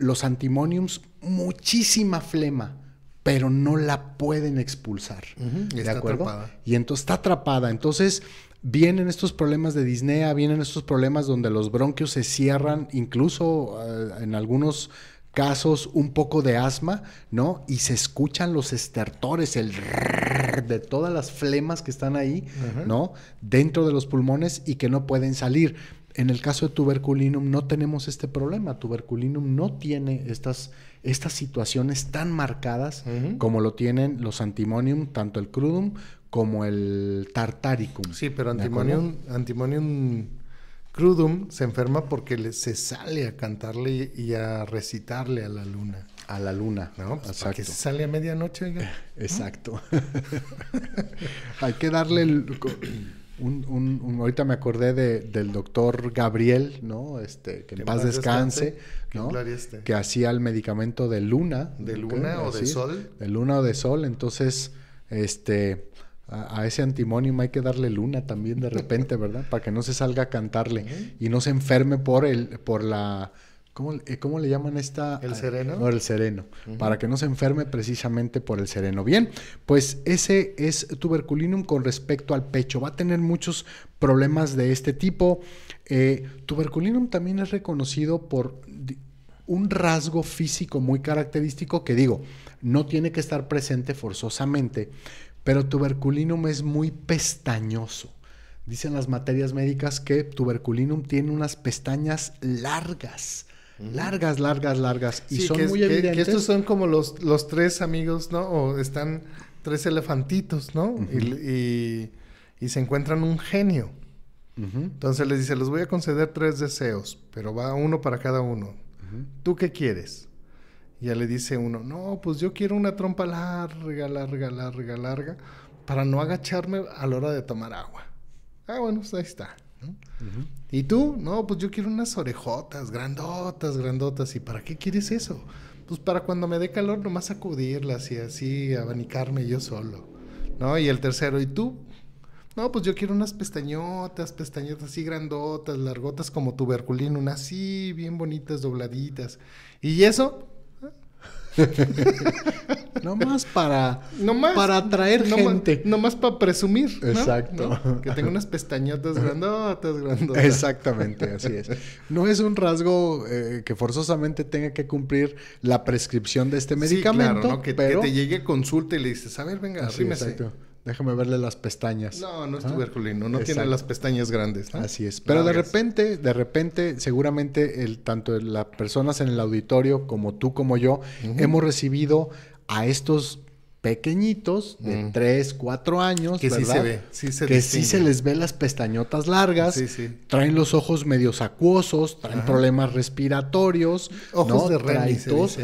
los antimoniums muchísima flema, pero no la pueden expulsar. ¿De acuerdo? Y entonces está atrapada. Entonces vienen estos problemas de disnea, vienen estos problemas donde los bronquios se cierran, incluso eh, en algunos casos un poco de asma, ¿no? Y se escuchan los estertores, el de todas las flemas que están ahí, ¿no? Dentro de los pulmones y que no pueden salir en el caso de tuberculinum no tenemos este problema. Tuberculinum no tiene estas, estas situaciones tan marcadas como lo tienen los antimonium, tanto el crudum como el tartaricum. Sí, pero antimonium, antimonium crudum se enferma porque se sale a cantarle y a recitarle a la luna. A la luna. ¿No? Pues, que se sale a medianoche. (laughs) Exacto. (laughs) Hay que darle... El... Un, ahorita me acordé del doctor Gabriel, ¿no? Este, que en paz, descanse, ¿no? Que, hacía el medicamento de luna. ¿De luna o de sol? De luna o de sol. Entonces, este, a, ese antimonio hay que darle luna también de repente, ¿verdad? Para que no se salga a cantarle y no se enferme por, el, por la eh, ¿Cómo, le llaman esta? El ah, sereno. No, el sereno. Para que no se enferme precisamente por el sereno. Bien, pues ese es tuberculinum con respecto al pecho. Va a tener muchos problemas de este tipo. Eh, tuberculinum también es reconocido por un rasgo físico muy característico que digo, no tiene que estar presente forzosamente, pero tuberculinum es muy pestañoso. Dicen las materias médicas que tuberculinum tiene unas pestañas largas largas, largas, largas. Y son muy evidentes. estos son como los, los tres amigos, ¿no? O están tres elefantitos, ¿no? y, se encuentran un genio. Entonces les dice, les voy a conceder tres deseos, pero va uno para cada uno. ¿Tú qué quieres? Y ya le dice uno, no, pues yo quiero una trompa larga, larga, larga, larga, para no agacharme a la hora de tomar agua. Ah, bueno, pues ahí está. ¿Y tú? No, pues yo quiero unas orejotas, grandotas, grandotas. ¿Y para qué quieres eso? Pues para cuando me dé calor nomás sacudirlas y así abanicarme yo solo. ¿No? Y el tercero, ¿y tú? No, pues yo quiero unas pestañotas, pestañotas así grandotas, largotas como tuberculín, unas así bien bonitas, dobladitas. ¿Y eso? (laughs) No para. más Para atraer no No más para presumir. Exacto. Que tenga unas pestañotas (laughs) grandotas, Exactamente, así es. No es un rasgo eh, que forzosamente tenga que cumplir la prescripción de este medicamento. Sí, que, te llegue consulta y le dices, a ver, venga, arrímese. Exacto Déjame verle las pestañas. No, no es ah, no tiene las pestañas grandes. Así es. Pero de repente, de repente, seguramente el, tanto las personas en el auditorio como tú como yo hemos recibido a estos pequeñitos de 3, 4 años, que sí se ve, que sí se les ve las pestañotas largas, sí, traen los ojos medio acuosos, traen problemas respiratorios, ojos de Remy,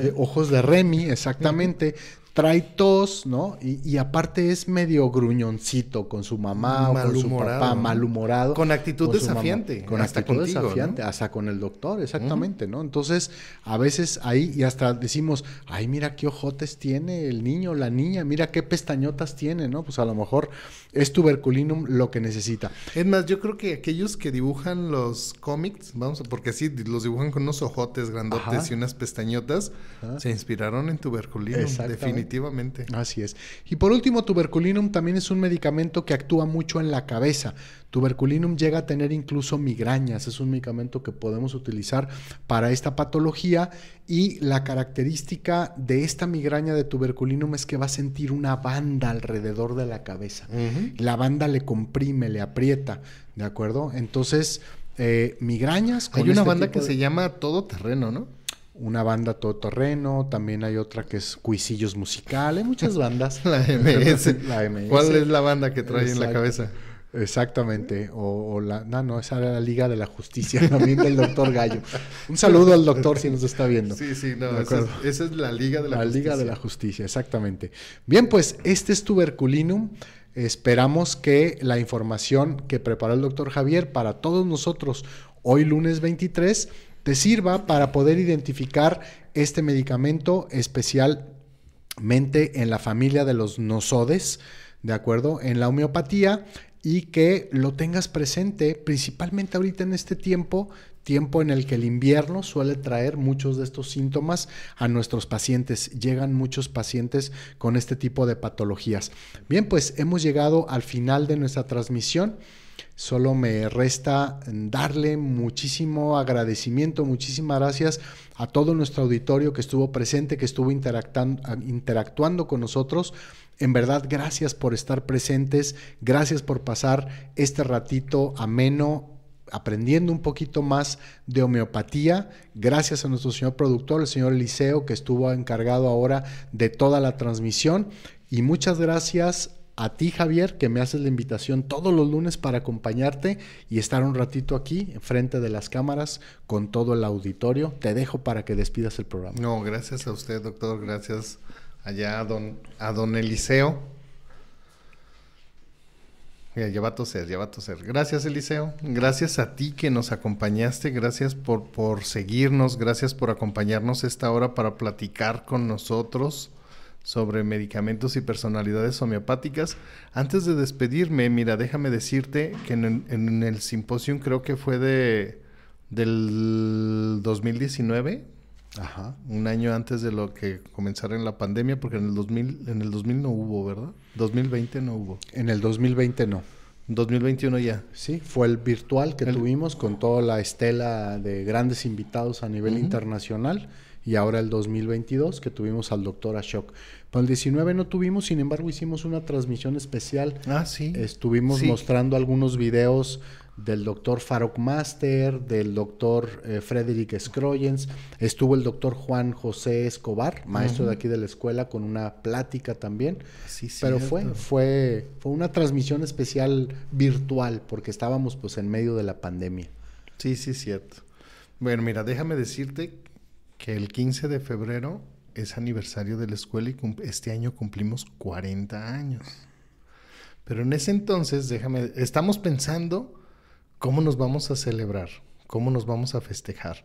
eh, ojos de Remy, exactamente, trae tos, ¿no? Y, aparte es medio gruñoncito con su mamá o con su papá, malhumorado. Con actitud desafiante. con actitud desafiante, hasta con el doctor, exactamente, ¿no? Entonces, a veces ahí y hasta decimos, ay, mira qué ojotes tiene el niño, la niña, mira qué pestañotas tiene, ¿no? Pues a lo mejor es tuberculinum lo que necesita. Es más, yo creo que aquellos que dibujan los cómics, vamos, porque sí, los dibujan con unos ojotes grandotes y unas pestañotas, se inspiraron en tuberculinum, definitivamente. Definitivamente. Así es. Y por último, tuberculinum también es un medicamento que actúa mucho en la cabeza. Tuberculinum llega a tener incluso migrañas. Es un medicamento que podemos utilizar para esta patología y la característica de esta migraña de tuberculinum es que va a sentir una banda alrededor de la cabeza. La banda le comprime, le aprieta, ¿de acuerdo? Entonces, eh, migrañas. Hay una este banda que se llama Todo Terreno, ¿no? una banda todoterreno, también hay otra que es Cuisillos Musical, hay muchas (laughs) bandas. la, MS. (laughs) ¿Cuál es la banda que trae en la cabeza? Exactamente, o, la, no, no, esa era la Liga de la Justicia, (laughs) también del doctor Gallo. Un saludo al doctor si nos está viendo. Sí, sí, no, esa es, la Liga de la, Justicia. La Liga de la Justicia, exactamente. Bien, pues este es Tuberculinum. Esperamos que la información que preparó el doctor Javier para todos nosotros hoy lunes 23 te sirva para poder identificar este medicamento especialmente en la familia de los nosodes, ¿de acuerdo? En la homeopatía y que lo tengas presente, principalmente ahorita en este tiempo, tiempo en el que el invierno suele traer muchos de estos síntomas a nuestros pacientes. Llegan muchos pacientes con este tipo de patologías. Bien, pues hemos llegado al final de nuestra transmisión. Solo me resta darle muchísimo agradecimiento, muchísimas gracias a todo nuestro auditorio que estuvo presente, que estuvo ah, interactuando con nosotros. En verdad, gracias por estar presentes, gracias por pasar este ratito ameno, aprendiendo un poquito más de homeopatía, gracias a nuestro señor productor, el señor Eliseo, que estuvo encargado ahora de toda la transmisión. Y muchas gracias a ti Javier que me haces la invitación todos los lunes para acompañarte y estar un ratito aquí frente de las cámaras con todo el auditorio. Te dejo para que despidas el programa. No, gracias a usted doctor, gracias allá a don, a don Eliseo. Ya lleva a toser, lleva a toser. Gracias Eliseo, gracias a ti que nos acompañaste, gracias por, por seguirnos, gracias por acompañarnos esta hora para platicar con nosotros sobre medicamentos y personalidades homeopáticas. Antes de despedirme, mira, déjame decirte que en, el simposio creo que fue de del 2019, Ajá. un año antes de lo que comenzara en la pandemia, porque en el 2000 en el 2000 no hubo, ¿verdad? 2020 no hubo. En el 2020 no. 2021 ya. Sí, fue el virtual que tuvimos con toda la estela de grandes invitados a nivel internacional y ahora el 2022 que tuvimos al doctor Ashok. Para el 19 no tuvimos, sin embargo hicimos una transmisión especial. Ah, sí. Estuvimos mostrando algunos videos del doctor Farok Master, del doctor eh, Frederick Scroyens, estuvo el doctor Juan José Escobar, maestro de aquí de la escuela, con una plática también. Sí, Pero fue, fue, fue una transmisión especial virtual, porque estábamos pues en medio de la pandemia. Sí, sí, cierto. Bueno, mira, déjame decirte que el 15 de febrero es aniversario de la escuela y este año cumplimos 40 años. Pero en ese entonces, déjame, estamos pensando cómo nos vamos a celebrar, cómo nos vamos a festejar.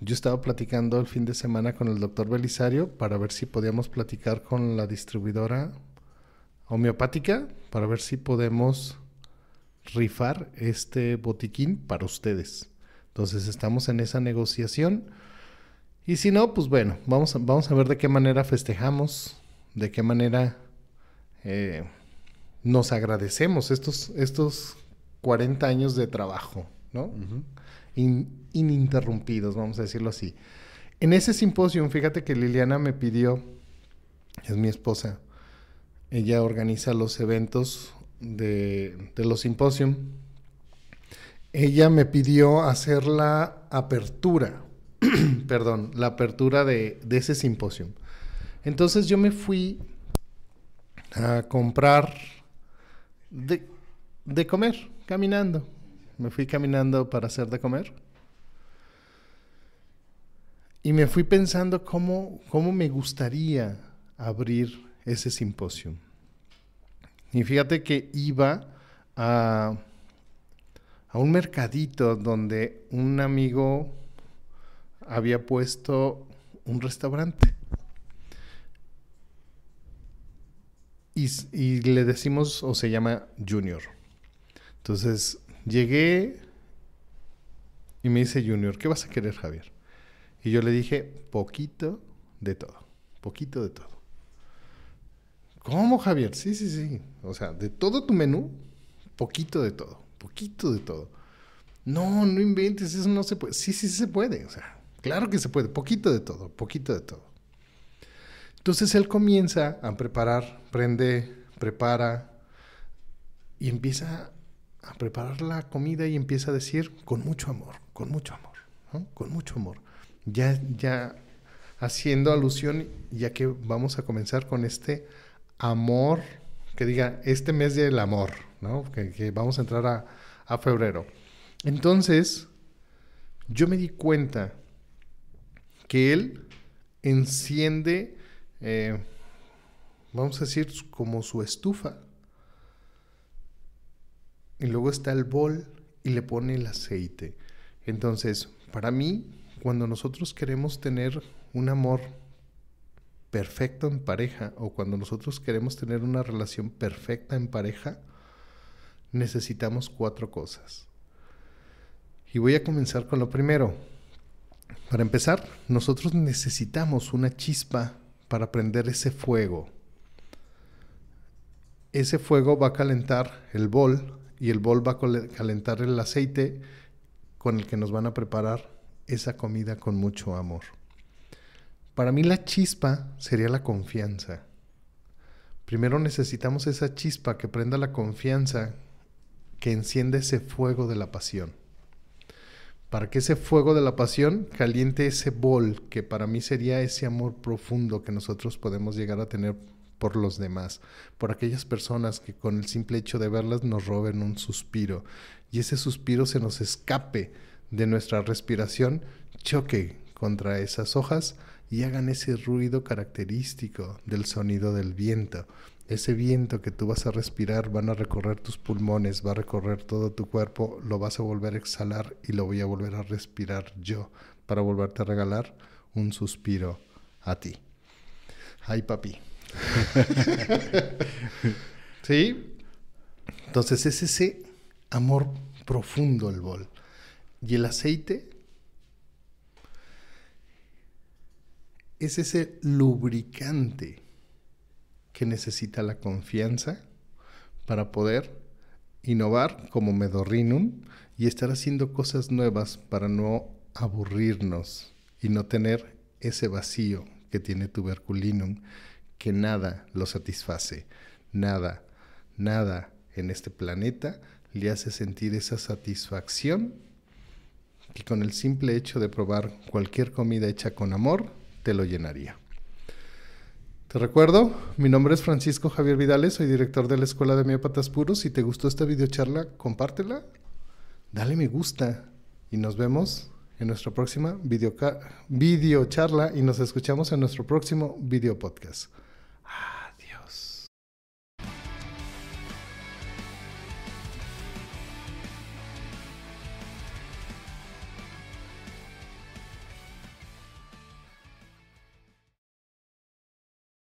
Yo estaba platicando el fin de semana con el doctor Belisario para ver si podíamos platicar con la distribuidora homeopática, para ver si podemos rifar este botiquín para ustedes. Entonces estamos en esa negociación. Y si no, pues bueno, vamos a, vamos a ver de qué manera festejamos, de qué manera eh, nos agradecemos estos, estos 40 años de trabajo, ¿no? ininterrumpidos, vamos a decirlo así. En ese simposio, fíjate que Liliana me pidió, es mi esposa, ella organiza los eventos de, de los simposios. Ella me pidió hacer la apertura (clears throat) perdón, la apertura de, ese simposio. Entonces yo me fui a comprar de, comer, caminando. Me fui caminando para hacer de comer. Y me fui pensando cómo, cómo me gustaría abrir ese simposio. Y fíjate que iba a, a un mercadito donde un amigo había puesto un restaurante. Y, le decimos, o se llama Junior. Entonces, llegué y me dice Junior, ¿qué vas a querer, Javier? Y yo le dije, poquito de todo, poquito de todo. ¿Cómo, Javier? Sí, sí, sí. O sea, de todo tu menú, poquito de todo, poquito de todo. No, no inventes, eso no se puede. Sí, sí, sí se puede. O sea, Claro que se puede, poquito de todo, poquito de todo. Entonces él comienza a preparar, prende, prepara y empieza a preparar la comida y empieza a decir con mucho amor, con mucho amor, con mucho amor. Ya, ya haciendo alusión, ya que vamos a comenzar con este amor, que diga, este mes del amor, ¿no? que, vamos a entrar a, a febrero. Entonces, yo me di cuenta que él enciende, eh, vamos a decir, como su estufa. Y luego está el bol y le pone el aceite. Entonces, para mí, cuando nosotros queremos tener un amor perfecto en pareja o cuando nosotros queremos tener una relación perfecta en pareja, necesitamos cuatro cosas. Y voy a comenzar con lo primero, para empezar, nosotros necesitamos una chispa para prender ese fuego. Ese fuego va a calentar el bol y el bol va a calentar el aceite con el que nos van a preparar esa comida con mucho amor. Para mí la chispa sería la confianza. Primero necesitamos esa chispa que prenda la confianza, que encienda ese fuego de la pasión para que ese fuego de la pasión caliente ese bol, que para mí sería ese amor profundo que nosotros podemos llegar a tener por los demás, por aquellas personas que con el simple hecho de verlas nos roben un suspiro y ese suspiro se nos escape de nuestra respiración, choque contra esas hojas y hagan ese ruido característico del sonido del viento ese viento que tú vas a respirar van a recorrer tus pulmones, va a recorrer todo tu cuerpo, lo vas a volver a exhalar y lo voy a volver a respirar yo para volverte a regalar un suspiro a ti. Ay, papi. (laughs) ¿Sí? Entonces es ese amor profundo el bol. Y el aceite es ese lubricante que necesita la confianza para poder innovar como Medorrinum y estar haciendo cosas nuevas para no aburrirnos y no tener ese vacío que tiene Tuberculinum, que nada lo satisface, nada, nada en este planeta le hace sentir esa satisfacción que con el simple hecho de probar cualquier comida hecha con amor te lo llenaría. Te recuerdo, mi nombre es Francisco Javier Vidales, soy director de la Escuela de Miopatas Puros. Si te gustó esta videocharla, compártela, dale me gusta y nos vemos en nuestra próxima videocharla y nos escuchamos en nuestro próximo video podcast.